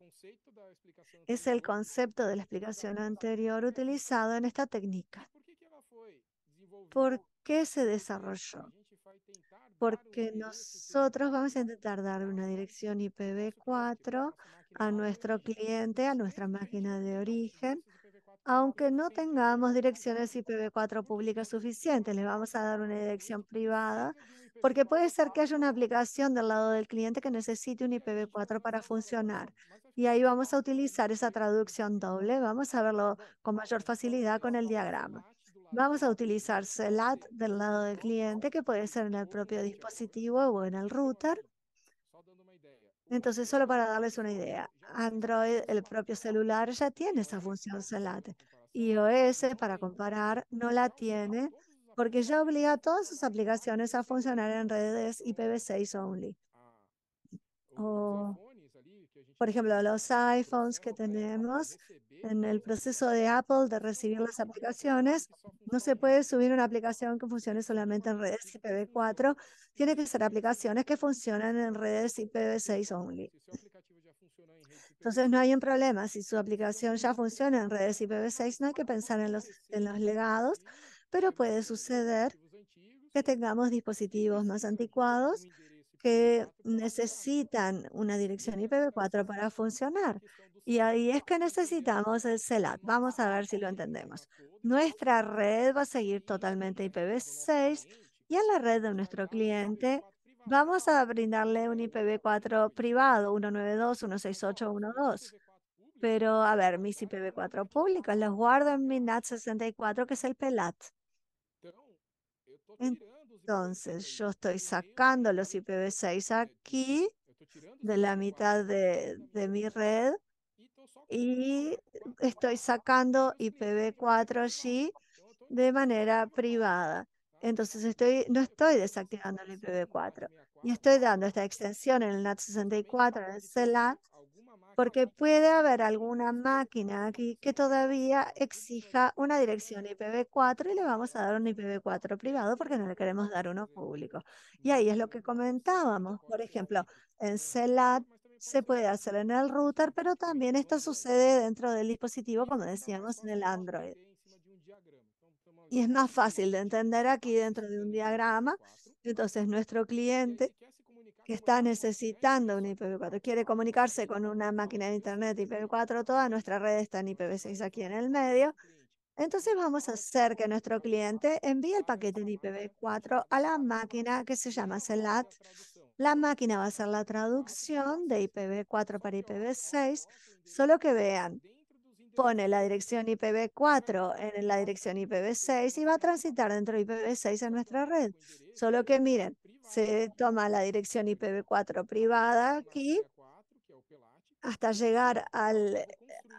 Es el concepto de la explicación anterior utilizado en esta técnica. ¿Por qué se desarrolló? Porque nosotros vamos a intentar dar una dirección IPv4 a nuestro cliente, a nuestra este máquina de origen, aunque no tengamos direcciones IPv4 públicas suficientes, le vamos a dar una dirección privada, porque puede ser que haya una aplicación del lado del cliente que necesite un IPv4 para funcionar. Y ahí vamos a utilizar esa traducción doble. Vamos a verlo con mayor facilidad con el diagrama. Vamos a utilizar CELAT del lado del cliente, que puede ser en el propio dispositivo o en el router. Entonces, solo para darles una idea, Android, el propio celular, ya tiene esa función Celate. iOS, para comparar, no la tiene porque ya obliga a todas sus aplicaciones a funcionar en redes IPv6 only. Ah, por ejemplo, los iPhones que tenemos, en el proceso de Apple de recibir las aplicaciones, no se puede subir una aplicación que funcione solamente en redes IPv4. Tiene que ser aplicaciones que funcionan en redes IPv6 only. Entonces no hay un problema. Si su aplicación ya funciona en redes IPv6, no hay que pensar en los, en los legados, pero puede suceder que tengamos dispositivos más anticuados que necesitan una dirección IPv4 para funcionar. Y ahí es que necesitamos el CELAT. Vamos a ver si lo entendemos. Nuestra red va a seguir totalmente IPv6 y en la red de nuestro cliente vamos a brindarle un IPv4 privado, 192.168.1.2. Pero, a ver, mis IPv4 públicos los guardo en mi NAT 64, que es el PELAT. Entonces, yo estoy sacando los IPv6 aquí de la mitad de, mi red y estoy sacando IPv4 allí de manera privada. Entonces estoy, no estoy desactivando el IPv4 y estoy dando esta extensión en el NAT64 en el CELAC porque puede haber alguna máquina aquí que todavía exija una dirección IPv4 y le vamos a dar un IPv4 privado porque no le queremos dar uno público. Y ahí es lo que comentábamos. Por ejemplo, en CELAT se puede hacer en el router, pero también esto sucede dentro del dispositivo, como decíamos, en el Android. Y es más fácil de entender aquí dentro de un diagrama. Entonces, nuestro cliente está necesitando un IPv4, quiere comunicarse con una máquina de Internet IPv4, toda nuestra red está en IPv6 aquí en el medio. Entonces vamos a hacer que nuestro cliente envíe el paquete en IPv4 a la máquina que se llama CELAT. La máquina va a hacer la traducción de IPv4 para IPv6, solo que vean, pone la dirección IPv4 en la dirección IPv6 y va a transitar dentro de IPv6 en nuestra red. Solo que miren, se toma la dirección IPv4 privada aquí hasta llegar al,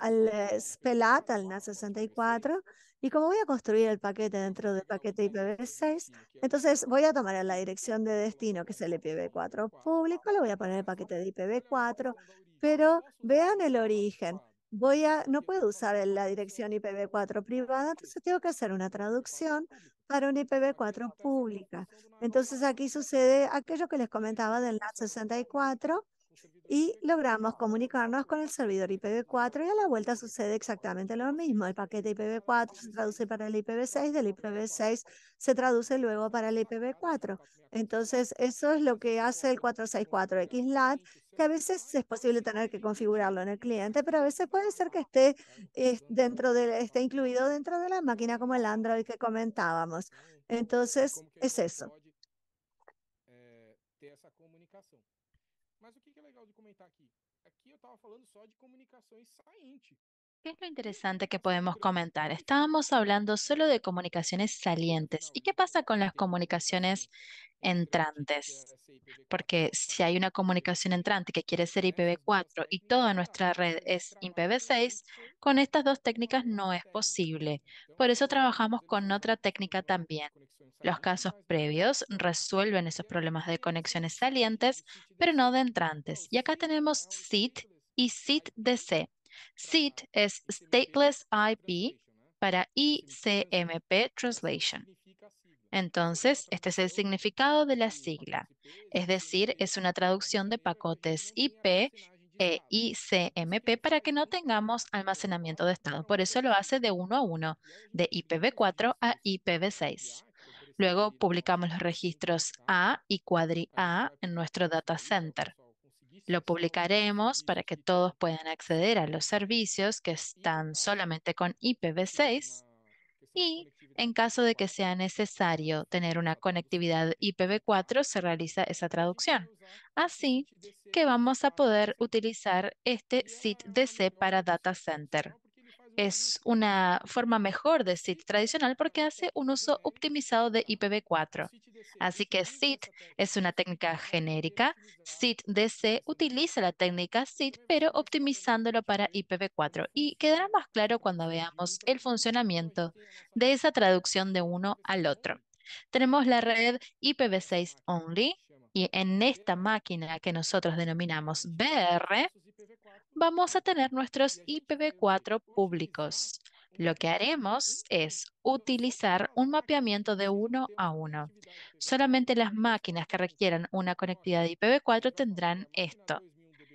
al eh, SPELAT, al nas 64 Y como voy a construir el paquete dentro del paquete IPv6, entonces voy a tomar la dirección de destino, que es el IPv4 público, le voy a poner el paquete de IPv4, pero vean el origen. Voy a, no puedo usar la dirección IPv4 privada, entonces tengo que hacer una traducción para una IPv4 pública. Entonces aquí sucede aquello que les comentaba del NAT 64, y logramos comunicarnos con el servidor IPv4 y a la vuelta sucede exactamente lo mismo. El paquete IPv4 se traduce para el IPv6, del IPv6 se traduce luego para el IPv4. Entonces, eso es lo que hace el 464 XLAT, que a veces es posible tener que configurarlo en el cliente, pero a veces puede ser que esté, eh, dentro de, esté incluido dentro de la máquina como el Android que comentábamos. Entonces, es eso. comentar aqui. Aqui eu estava falando só de comunicações sainte, ¿Qué es lo interesante que podemos comentar? Estábamos hablando solo de comunicaciones salientes. ¿Y qué pasa con las comunicaciones entrantes? Porque si hay una comunicación entrante que quiere ser IPv4 y toda nuestra red es IPv6, con estas dos técnicas no es posible. Por eso trabajamos con otra técnica también. Los casos previos resuelven esos problemas de conexiones salientes, pero no de entrantes. Y acá tenemos SIT y SIT-DC SIT es Stateless IP para ICMP Translation. Entonces, este es el significado de la sigla, es decir, es una traducción de pacotes IP e ICMP para que no tengamos almacenamiento de estado. Por eso lo hace de uno a uno, de IPv4 a IPv6. Luego publicamos los registros A y cuadri A en nuestro data center. Lo publicaremos para que todos puedan acceder a los servicios que están solamente con IPv6 y en caso de que sea necesario tener una conectividad IPv4, se realiza esa traducción. Así que vamos a poder utilizar este SITDC para data center es una forma mejor de SIT tradicional porque hace un uso optimizado de IPv4. Así que SIT es una técnica genérica. SIT dc utiliza la técnica SIT, pero optimizándolo para IPv4. Y quedará más claro cuando veamos el funcionamiento de esa traducción de uno al otro. Tenemos la red IPv6 only, y en esta máquina que nosotros denominamos BR, vamos a tener nuestros IPv4 públicos. Lo que haremos es utilizar un mapeamiento de uno a uno. Solamente las máquinas que requieran una conectividad de IPv4 tendrán esto.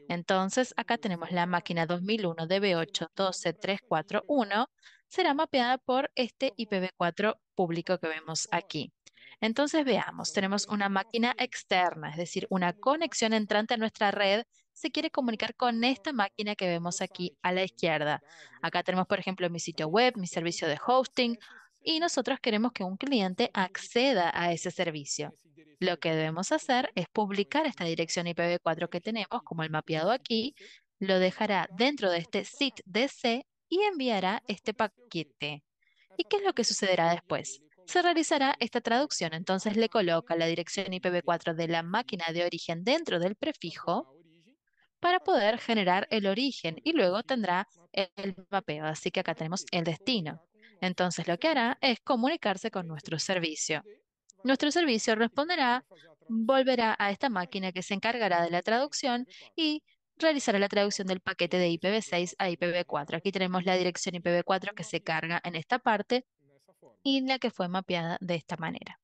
Entonces, acá tenemos la máquina 2001 DB8-12341, será mapeada por este IPv4 público que vemos aquí. Entonces, veamos, tenemos una máquina externa, es decir, una conexión entrante a nuestra red se quiere comunicar con esta máquina que vemos aquí a la izquierda. Acá tenemos, por ejemplo, mi sitio web, mi servicio de hosting, y nosotros queremos que un cliente acceda a ese servicio. Lo que debemos hacer es publicar esta dirección IPv4 que tenemos, como el mapeado aquí, lo dejará dentro de este SITDC y enviará este paquete. ¿Y qué es lo que sucederá después? Se realizará esta traducción, entonces le coloca la dirección IPv4 de la máquina de origen dentro del prefijo para poder generar el origen y luego tendrá el mapeo. Así que acá tenemos el destino. Entonces lo que hará es comunicarse con nuestro servicio. Nuestro servicio responderá, volverá a esta máquina que se encargará de la traducción y realizará la traducción del paquete de IPv6 a IPv4. Aquí tenemos la dirección IPv4 que se carga en esta parte y la que fue mapeada de esta manera.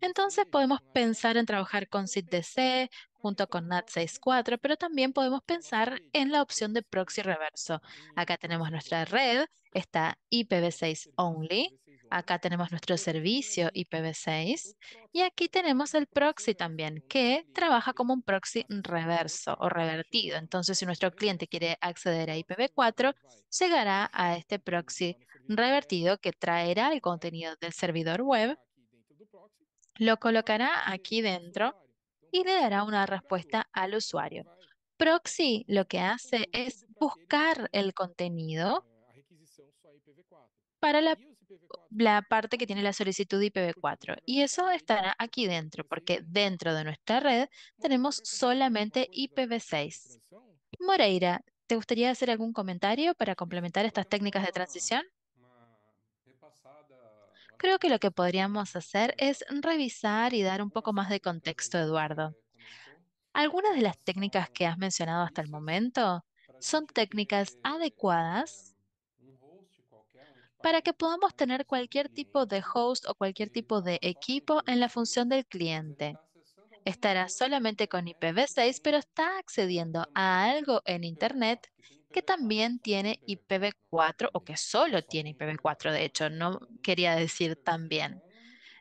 Entonces podemos pensar en trabajar con SITDC junto con NAT64, pero también podemos pensar en la opción de proxy reverso. Acá tenemos nuestra red, está IPv6 only, acá tenemos nuestro servicio IPv6 y aquí tenemos el proxy también, que trabaja como un proxy reverso o revertido. Entonces, si nuestro cliente quiere acceder a IPv4, llegará a este proxy revertido que traerá el contenido del servidor web, lo colocará aquí dentro y le dará una respuesta al usuario. Proxy lo que hace es buscar el contenido para la, parte que tiene la solicitud IPv4. Y eso estará aquí dentro, porque dentro de nuestra red tenemos solamente IPv6. Moreira, ¿te gustaría hacer algún comentario para complementar estas técnicas de transición? Creo que lo que podríamos hacer es revisar y dar un poco más de contexto, Eduardo. Algunas de las técnicas que has mencionado hasta el momento son técnicas adecuadas para que podamos tener cualquier tipo de host o cualquier tipo de equipo en la función del cliente. Estará solamente con IPv6, pero está accediendo a algo en Internet que también tiene IPv4 o que solo tiene IPv4, de hecho, no quería decir también.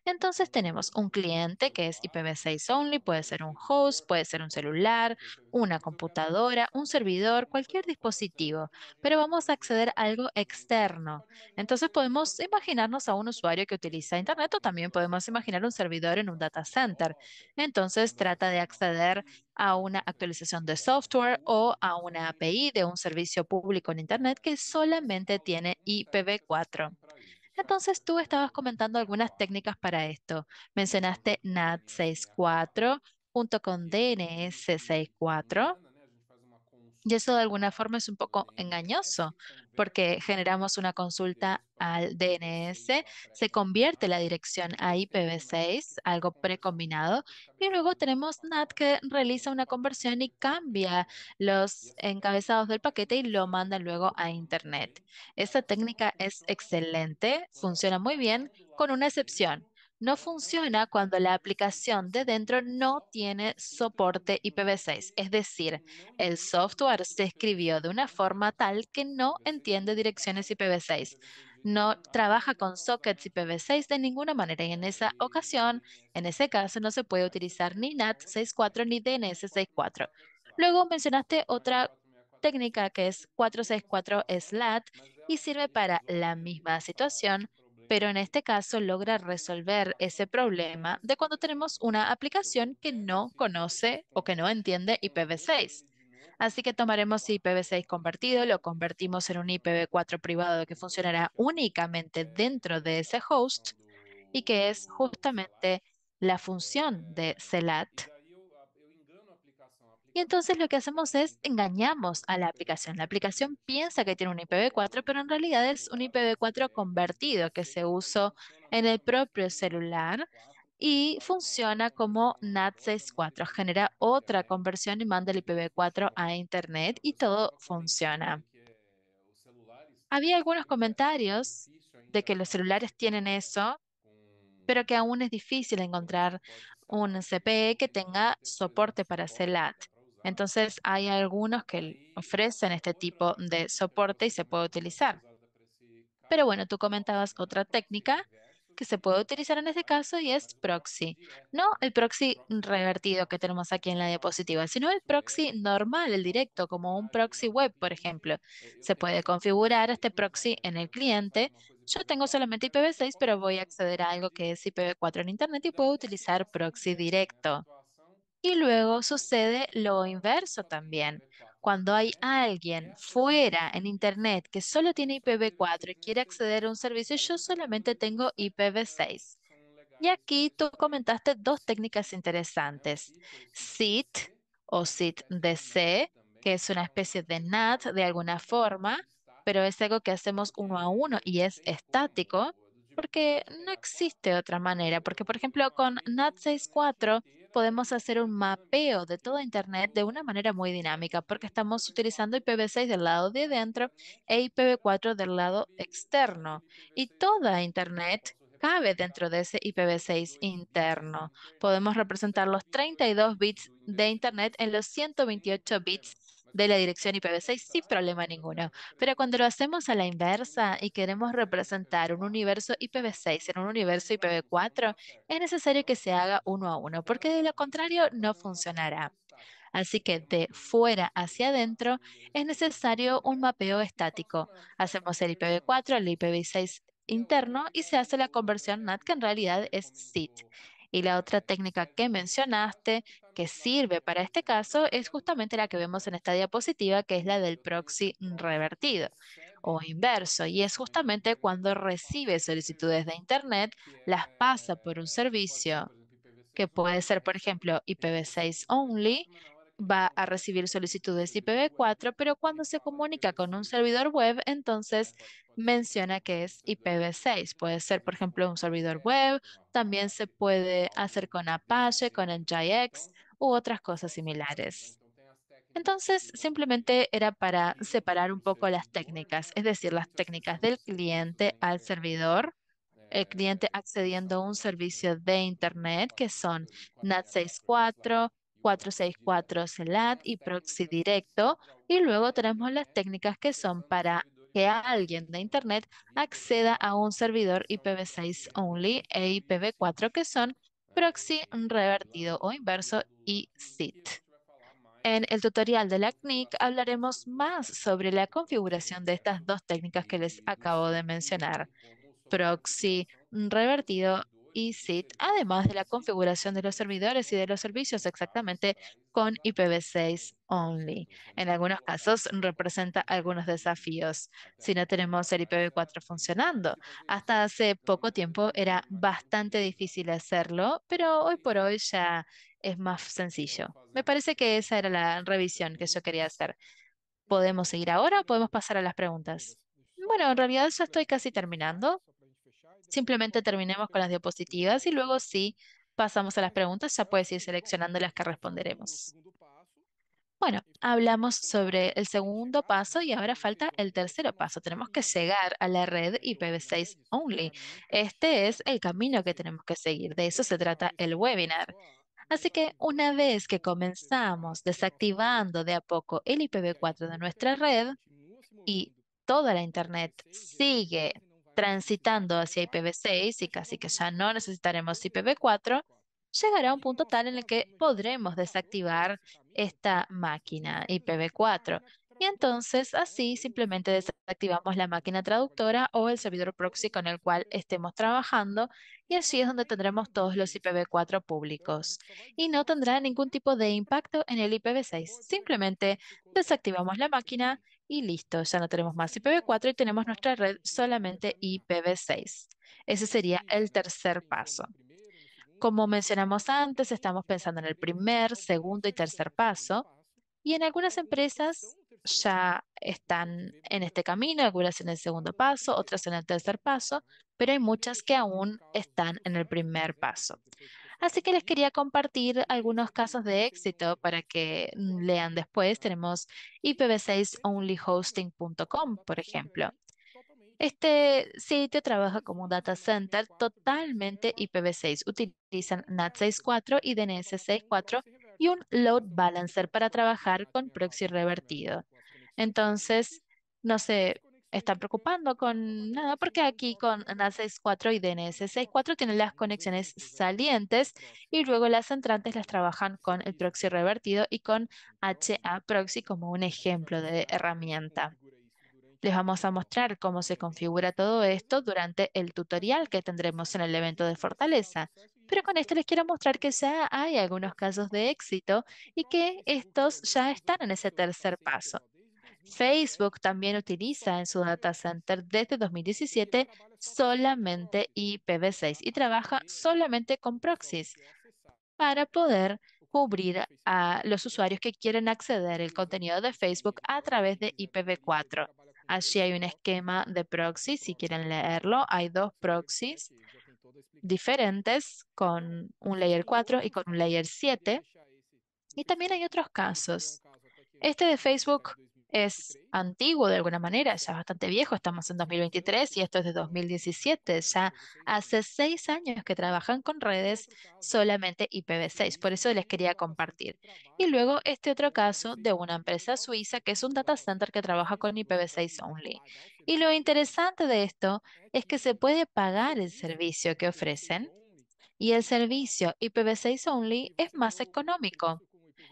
Entonces tenemos un cliente que es IPv6 only, puede ser un host, puede ser un celular, una computadora, un servidor, cualquier dispositivo, pero vamos a acceder a algo externo. Entonces podemos imaginarnos a un usuario que utiliza Internet o también podemos imaginar un servidor en un data center. Entonces trata de acceder a una actualización de software o a una API de un servicio público en Internet que solamente tiene IPv4. Entonces tú estabas comentando algunas técnicas para esto. Mencionaste NAT64 junto con DNS64 y eso de alguna forma es un poco engañoso porque generamos una consulta al DNS, se convierte la dirección a IPv6, algo precombinado, y luego tenemos NAT que realiza una conversión y cambia los encabezados del paquete y lo manda luego a Internet. Esta técnica es excelente, funciona muy bien, con una excepción no funciona cuando la aplicación de dentro no tiene soporte IPv6, es decir, el software se escribió de una forma tal que no entiende direcciones IPv6 no trabaja con sockets IPv6 de ninguna manera y en esa ocasión, en ese caso, no se puede utilizar ni NAT 64 ni DNS 64. Luego mencionaste otra técnica que es 464 SLAT y sirve para la misma situación, pero en este caso logra resolver ese problema de cuando tenemos una aplicación que no conoce o que no entiende IPv6. Así que tomaremos IPv6 convertido, lo convertimos en un IPv4 privado que funcionará únicamente dentro de ese host y que es justamente la función de CELAT y entonces lo que hacemos es engañamos a la aplicación. La aplicación piensa que tiene un IPv4, pero en realidad es un IPv4 convertido que se usó en el propio celular y funciona como NAT64. Genera otra conversión y manda el IPv4 a Internet y todo funciona. Había algunos comentarios de que los celulares tienen eso, pero que aún es difícil encontrar un CPE que tenga soporte para CELAT. Entonces hay algunos que ofrecen este tipo de soporte y se puede utilizar. Pero bueno, tú comentabas otra técnica que se puede utilizar en este caso y es proxy. No el proxy revertido que tenemos aquí en la diapositiva, sino el proxy normal, el directo, como un proxy web, por ejemplo. Se puede configurar este proxy en el cliente. Yo tengo solamente IPv6, pero voy a acceder a algo que es IPv4 en Internet y puedo utilizar proxy directo. Y luego sucede lo inverso también. Cuando hay alguien fuera en Internet que solo tiene IPv4 y quiere acceder a un servicio, yo solamente tengo IPv6. Y aquí tú comentaste dos técnicas interesantes, SIT o SIT-DC, que es una especie de NAT de alguna forma, pero es algo que hacemos uno a uno y es estático porque no existe otra manera. Porque, por ejemplo, con NAT 64 podemos hacer un mapeo de toda Internet de una manera muy dinámica porque estamos utilizando IPv6 del lado de dentro e IPv4 del lado externo. Y toda Internet cabe dentro de ese IPv6 interno. Podemos representar los 32 bits de Internet en los 128 bits de la dirección IPv6 sin problema ninguno. Pero cuando lo hacemos a la inversa y queremos representar un universo IPv6 en un universo IPv4, es necesario que se haga uno a uno, porque de lo contrario no funcionará. Así que de fuera hacia adentro es necesario un mapeo estático. Hacemos el IPv4, el IPv6 interno y se hace la conversión NAT que en realidad es SIT. Y la otra técnica que mencionaste que sirve para este caso es justamente la que vemos en esta diapositiva, que es la del proxy revertido o inverso. Y es justamente cuando recibe solicitudes de Internet, las pasa por un servicio que puede ser, por ejemplo, IPv6 only, va a recibir solicitudes IPv4, pero cuando se comunica con un servidor web, entonces menciona que es IPv6. Puede ser, por ejemplo, un servidor web, también se puede hacer con Apache, con NGIX u otras cosas similares. Entonces, simplemente era para separar un poco las técnicas, es decir, las técnicas del cliente al servidor, el cliente accediendo a un servicio de Internet, que son NAT64, 464 CLAD y proxy directo. Y luego tenemos las técnicas que son para que alguien de Internet acceda a un servidor IPv6 only e IPv4 que son proxy revertido o inverso y SIT. En el tutorial de la CNIC hablaremos más sobre la configuración de estas dos técnicas que les acabo de mencionar, proxy revertido y además de la configuración de los servidores y de los servicios exactamente con IPv6 only. En algunos casos representa algunos desafíos si no tenemos el IPv4 funcionando. Hasta hace poco tiempo era bastante difícil hacerlo, pero hoy por hoy ya es más sencillo. Me parece que esa era la revisión que yo quería hacer. ¿Podemos seguir ahora o podemos pasar a las preguntas? Bueno, en realidad ya estoy casi terminando. Simplemente terminemos con las diapositivas y luego si pasamos a las preguntas. Ya puedes ir seleccionando las que responderemos. Bueno, hablamos sobre el segundo paso y ahora falta el tercero paso. Tenemos que llegar a la red IPv6 only. Este es el camino que tenemos que seguir. De eso se trata el webinar. Así que una vez que comenzamos desactivando de a poco el IPv4 de nuestra red y toda la Internet sigue transitando hacia IPv6 y casi que ya no necesitaremos IPv4, llegará un punto tal en el que podremos desactivar esta máquina IPv4. Y entonces así simplemente desactivamos la máquina traductora o el servidor proxy con el cual estemos trabajando y así es donde tendremos todos los IPv4 públicos. Y no tendrá ningún tipo de impacto en el IPv6. Simplemente desactivamos la máquina y listo, ya no tenemos más IPv4 y tenemos nuestra red solamente IPv6. Ese sería el tercer paso. Como mencionamos antes, estamos pensando en el primer, segundo y tercer paso. Y en algunas empresas ya están en este camino, algunas en el segundo paso, otras en el tercer paso, pero hay muchas que aún están en el primer paso. Así que les quería compartir algunos casos de éxito para que mm, lean después. Tenemos ipv6onlyhosting.com, por ejemplo. Este sitio trabaja como un data center totalmente IPv6. Utilizan NAT64 y DNS64 y un load balancer para trabajar con proxy revertido. Entonces, no sé, están preocupando con nada porque aquí con NAS64 y DNS64 tienen las conexiones salientes y luego las entrantes las trabajan con el proxy revertido y con HA proxy como un ejemplo de herramienta. Les vamos a mostrar cómo se configura todo esto durante el tutorial que tendremos en el evento de Fortaleza. Pero con esto les quiero mostrar que ya hay algunos casos de éxito y que estos ya están en ese tercer paso. Facebook también utiliza en su data center desde 2017 solamente IPv6 y trabaja solamente con proxies para poder cubrir a los usuarios que quieren acceder al contenido de Facebook a través de IPv4. Allí hay un esquema de proxies, si quieren leerlo, hay dos proxies diferentes con un layer 4 y con un layer 7. Y también hay otros casos. Este de Facebook es antiguo de alguna manera, ya bastante viejo, estamos en 2023 y esto es de 2017, ya hace seis años que trabajan con redes solamente IPv6, por eso les quería compartir. Y luego este otro caso de una empresa suiza que es un data center que trabaja con IPv6 only. Y lo interesante de esto es que se puede pagar el servicio que ofrecen y el servicio IPv6 only es más económico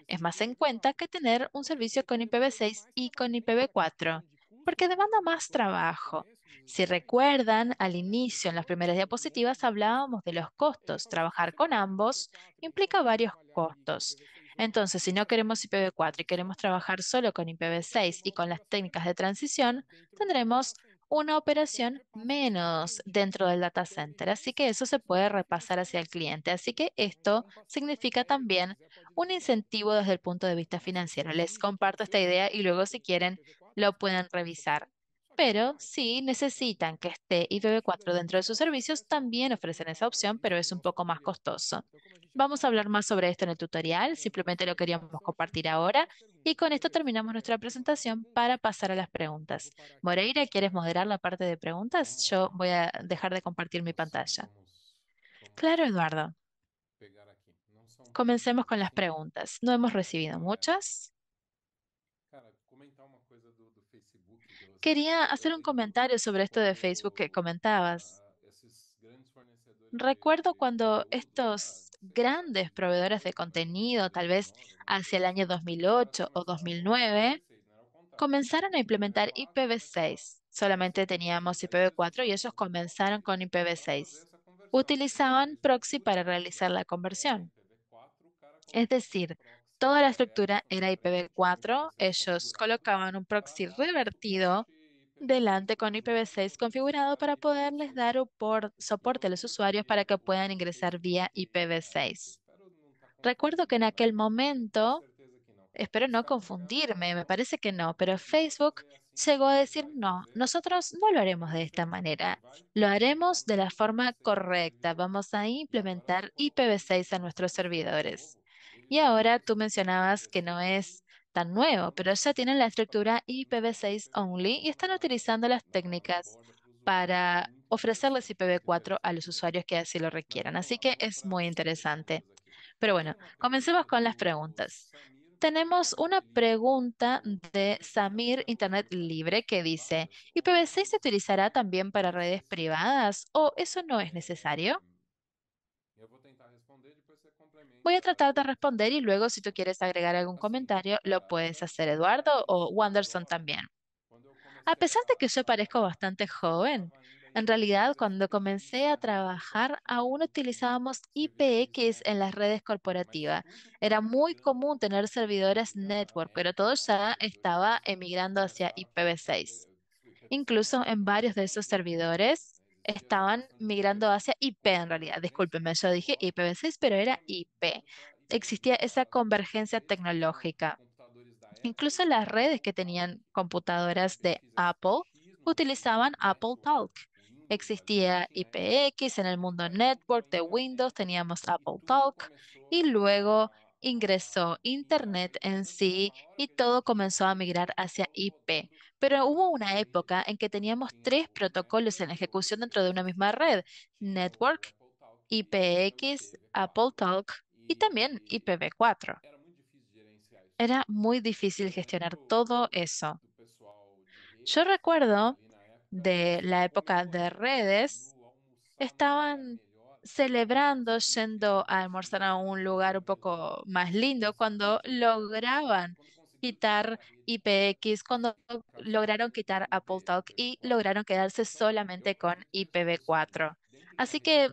es más en cuenta que tener un servicio con IPv6 y con IPv4, porque demanda más trabajo. Si recuerdan, al inicio, en las primeras diapositivas, hablábamos de los costos. Trabajar con ambos implica varios costos. Entonces, si no queremos IPv4 y queremos trabajar solo con IPv6 y con las técnicas de transición, tendremos una operación menos dentro del data center. Así que eso se puede repasar hacia el cliente. Así que esto significa también un incentivo desde el punto de vista financiero. Les comparto esta idea y luego si quieren lo pueden revisar. Pero si necesitan que esté IPv4 dentro de sus servicios, también ofrecen esa opción, pero es un poco más costoso. Vamos a hablar más sobre esto en el tutorial, eh, simplemente lo queríamos compartir ahora. Y con esto terminamos nuestra presentación para pasar a las preguntas. Moreira, ¿quieres moderar la parte de preguntas? Ah, yo voy a dejar de compartir mi pantalla. Claro, Eduardo. Comencemos con las preguntas. No hemos recibido muchas. Quería hacer un comentario sobre esto de Facebook que comentabas. Recuerdo cuando estos grandes proveedores de contenido, tal vez hacia el año 2008 o 2009, comenzaron a implementar IPv6. Solamente teníamos IPv4 y ellos comenzaron con IPv6. Utilizaban proxy para realizar la conversión. Es decir, Toda la estructura era IPv4. Ellos colocaban un proxy revertido delante con IPv6 configurado para poderles dar soporte a los usuarios para que puedan ingresar vía IPv6. Recuerdo que en aquel momento, espero no confundirme, me parece que no, pero Facebook llegó a decir, no, nosotros no lo haremos de esta manera, lo haremos de la forma correcta, vamos a implementar IPv6 a nuestros servidores. Y ahora tú mencionabas que no es tan nuevo, pero ya tienen la estructura IPv6 only y están utilizando las técnicas para ofrecerles IPv4 a los usuarios que así lo requieran. Así que es muy interesante. Pero bueno, comencemos con las preguntas. Tenemos una pregunta de Samir Internet Libre que dice, ¿IPv6 se utilizará también para redes privadas o eso no es necesario? Voy a tratar de responder y luego si tú quieres agregar algún comentario, lo puedes hacer Eduardo o Wanderson también. A pesar de que yo parezco bastante joven, en realidad cuando comencé a trabajar aún utilizábamos IPX en las redes corporativas. Era muy común tener servidores network, pero todo ya estaba emigrando hacia IPv6. Incluso en varios de esos servidores estaban migrando hacia IP en realidad. Discúlpenme, yo dije IPv6, pero era IP. Existía esa convergencia tecnológica. Incluso las redes que tenían computadoras de Apple utilizaban Apple Talk. Existía IPX en el mundo network de Windows, teníamos Apple Talk y luego ingresó Internet en sí y todo comenzó a migrar hacia IP. Pero hubo una época en que teníamos tres protocolos en ejecución dentro de una misma red, Network, IPX, Apple Talk y también IPv4. Era muy difícil gestionar todo eso. Yo recuerdo de la época de redes, estaban celebrando, yendo a almorzar a un lugar un poco más lindo, cuando lograban quitar IPX, cuando lograron quitar Apple Talk y lograron quedarse solamente con IPv4. Así que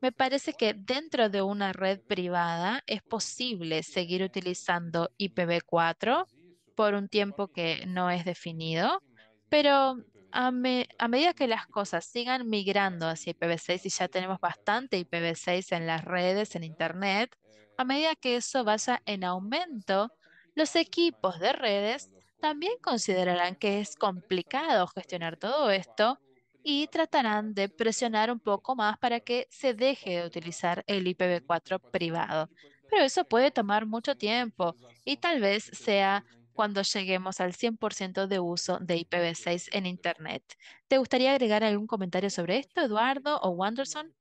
me parece que dentro de una red privada es posible seguir utilizando IPv4 por un tiempo que no es definido, pero a, medida que las cosas sigan migrando hacia IPv6 y ya tenemos bastante IPv6 en las redes, en Internet, a medida que eso vaya en aumento, los equipos de redes también considerarán que es complicado gestionar todo esto y tratarán de presionar un poco más para que se deje de utilizar el IPv4 privado. Pero eso puede tomar mucho tiempo y tal vez sea cuando lleguemos al 100% de uso de IPv6 en Internet. ¿Te gustaría agregar algún comentario sobre esto, Eduardo o Wanderson?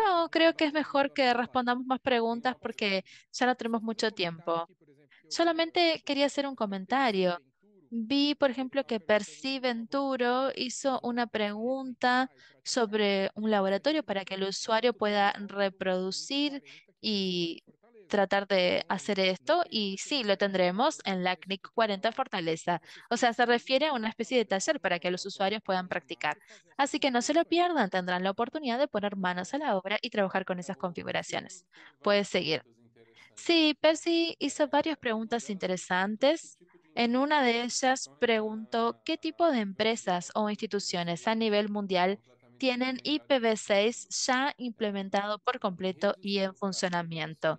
No, creo que es mejor que respondamos más preguntas porque ya no tenemos mucho tiempo. Solamente quería hacer un comentario. Vi, por ejemplo, que Percy Venturo hizo una pregunta sobre un laboratorio para que el usuario pueda reproducir y tratar de hacer esto y sí, lo tendremos en la CNIC 40 Fortaleza. O sea, se refiere a una especie de taller para que los usuarios puedan practicar. Así que no se lo pierdan, tendrán la oportunidad de poner manos a la obra y trabajar con esas configuraciones. Puedes seguir. Sí, Percy hizo varias preguntas interesantes. En una de ellas preguntó qué tipo de empresas o instituciones a nivel mundial tienen IPv6 ya implementado por completo y en funcionamiento.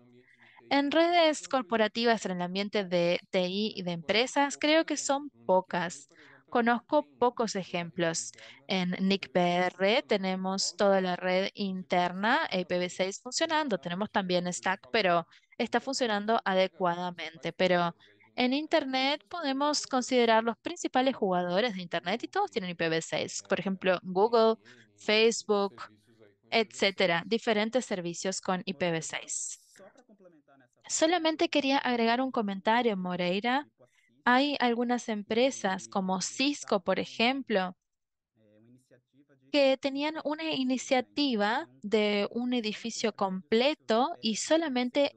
En redes corporativas en el ambiente de TI y de empresas, creo que son pocas. Conozco pocos ejemplos. En NICPR tenemos toda la red interna IPv6 funcionando. Tenemos también Stack, pero está funcionando adecuadamente. Pero en Internet podemos considerar los principales jugadores de Internet y todos tienen IPv6. Por ejemplo, Google, Facebook, etcétera, diferentes servicios con IPv6. Solamente quería agregar un comentario, Moreira. Hay algunas empresas como Cisco, por ejemplo, que tenían una iniciativa de un edificio completo y solamente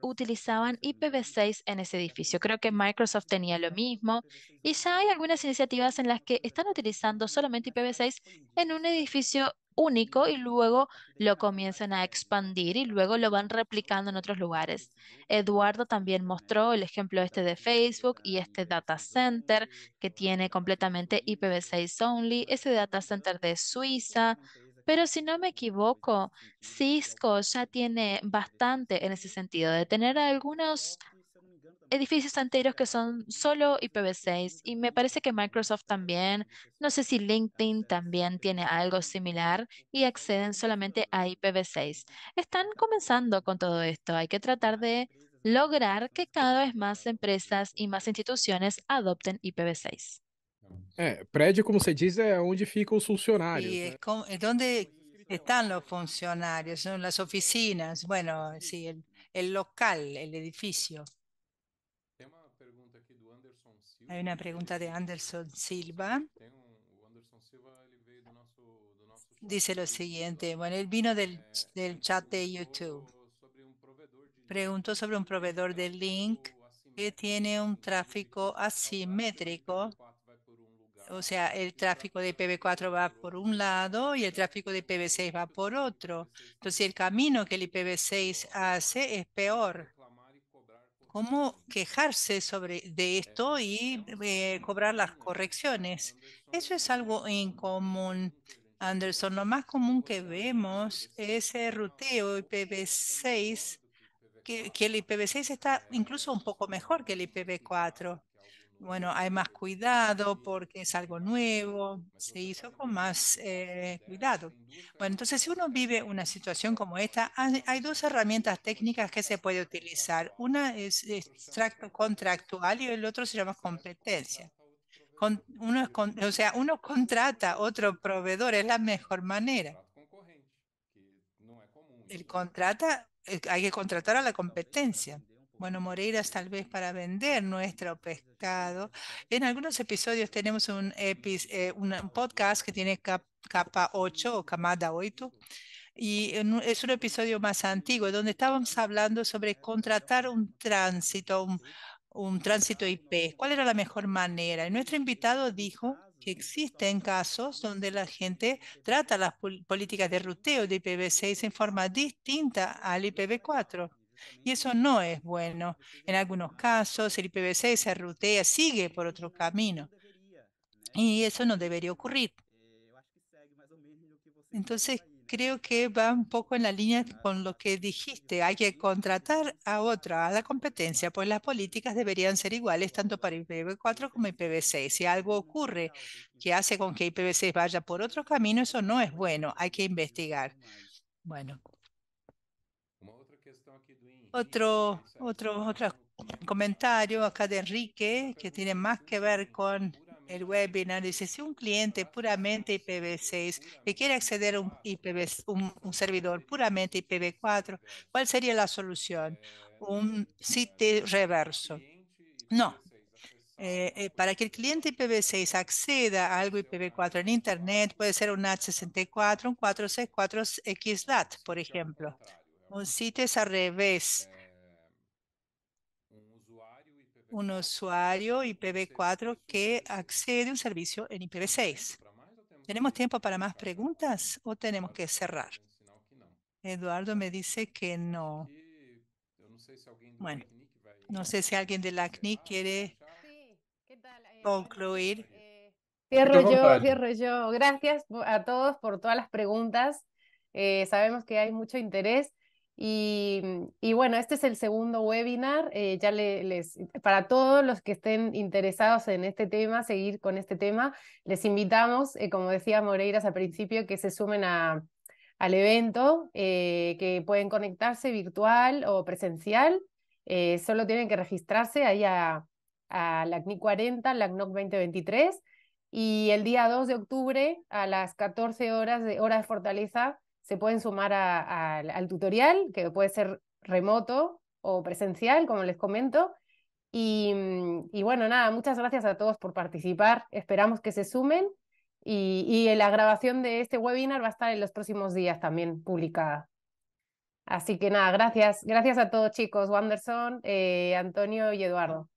utilizaban IPv6 en ese edificio. Creo que Microsoft tenía lo mismo y ya hay algunas iniciativas en las que están utilizando solamente IPv6 en un edificio único y luego lo comienzan a expandir y luego lo van replicando en otros lugares. Eduardo también mostró el ejemplo este de Facebook y este data center que tiene completamente IPv6 only, ese data center de Suiza. Pero si no me equivoco, Cisco ya tiene bastante en ese sentido, de tener algunos edificios anteriores que son solo IPv6 y me parece que Microsoft también, no sé si LinkedIn también tiene algo similar y acceden solamente a IPv6. Están comenzando con todo esto, hay que tratar de lograr que cada vez más empresas y más instituciones adopten IPv6. É, eh, prédio, como se dice, es donde fican los funcionarios. E, né? están los funcionarios, son oficinas, bueno, sí, el local, el edificio. Hay una pregunta de Anderson Silva. Dice lo siguiente. Bueno, él vino del, chat de YouTube. Preguntó sobre un proveedor de Link que tiene un tráfico asimétrico. O sea, el tráfico de IPv4 va por un lado y el tráfico de IPv6 va por otro. Entonces, el camino que el IPv6 hace es peor cómo quejarse sobre de esto y eh, cobrar las correcciones. Eso es algo incomún, Anderson, lo más común que vemos es el ruteo IPv6, que el IPv6 está incluso un poco mejor que el IPv4 bueno, hay más cuidado porque es algo nuevo, se hizo con más eh, cuidado. Bueno, entonces si uno vive una situación como esta, hay, dos herramientas técnicas que se puede utilizar. Una es, extracto contractual y el otro se llama competencia. uno o sea, uno contrata otro proveedor, es la mejor manera. El contrata, eh, hay que contratar a la competencia bueno, Moreiras tal vez para vender nuestro pescado. En algunos episodios tenemos un, eh, podcast que tiene capa 8 o camada 8 y es un episodio más antiguo donde estábamos hablando sobre contratar un tránsito, un, tránsito IP. ¿Cuál era la mejor manera? Y nuestro invitado dijo que existen casos donde la gente trata las políticas de ruteo de IPv6 en forma distinta al IPv4 y eso no es bueno. En algunos casos el IPv6 se rutea, sigue por otro camino y eso no debería ocurrir. Entonces, creo que va un poco en la línea con lo que dijiste. Hay que contratar a otra, a la competencia, pues las políticas deberían ser iguales tanto para IPv4 como IPv6. Si algo ocurre que hace con que IPv6 vaya por otro camino, eso no es bueno. Hay que investigar. Bueno, otro, otro, otro comentario acá de Enrique que tiene más que ver con el webinar. Dice, si un cliente puramente IPv6 que quiere acceder a un, IPv, un, servidor puramente IPv4, ¿cuál sería la solución? Un sitio reverso. No, eh, eh, para que el cliente IPv6 acceda a algo IPv4 en Internet, puede ser un h 64 un 464 XLAT, por ejemplo. Un sitio es al revés. Eh, un usuario IPv4 que accede a un servicio en IPv6. ¿Tenemos tiempo para más preguntas o tenemos que cerrar? Eh, Eduardo me dice que no. Bueno, no sé si alguien de la CNIC quiere eh, concluir. Cierro yo, cierro yo. Gracias a todos por todas las preguntas. sabemos que hay mucho interés. Mm, y, bueno, este es el segundo webinar. Eh, ya les, para todos los que estén interesados en este tema, seguir con este tema, les invitamos, eh, como decía Moreiras al principio, que se sumen a, al evento, eh, que pueden conectarse virtual o presencial. solo tienen que registrarse ahí a, a LACNIC 40, CNOC 2023. Y el día 2 de octubre, a las 14 horas de Hora de Fortaleza, se pueden sumar al tutorial, que puede ser remoto o presencial, como les comento. Mm, y, bueno, nada, muchas gracias a todos por participar. Esperamos que se sumen y, la grabación de este webinar va a estar en los próximos días también publicada. Así que nada, gracias. Gracias a todos chicos, Wanderson, eh, Antonio y Eduardo.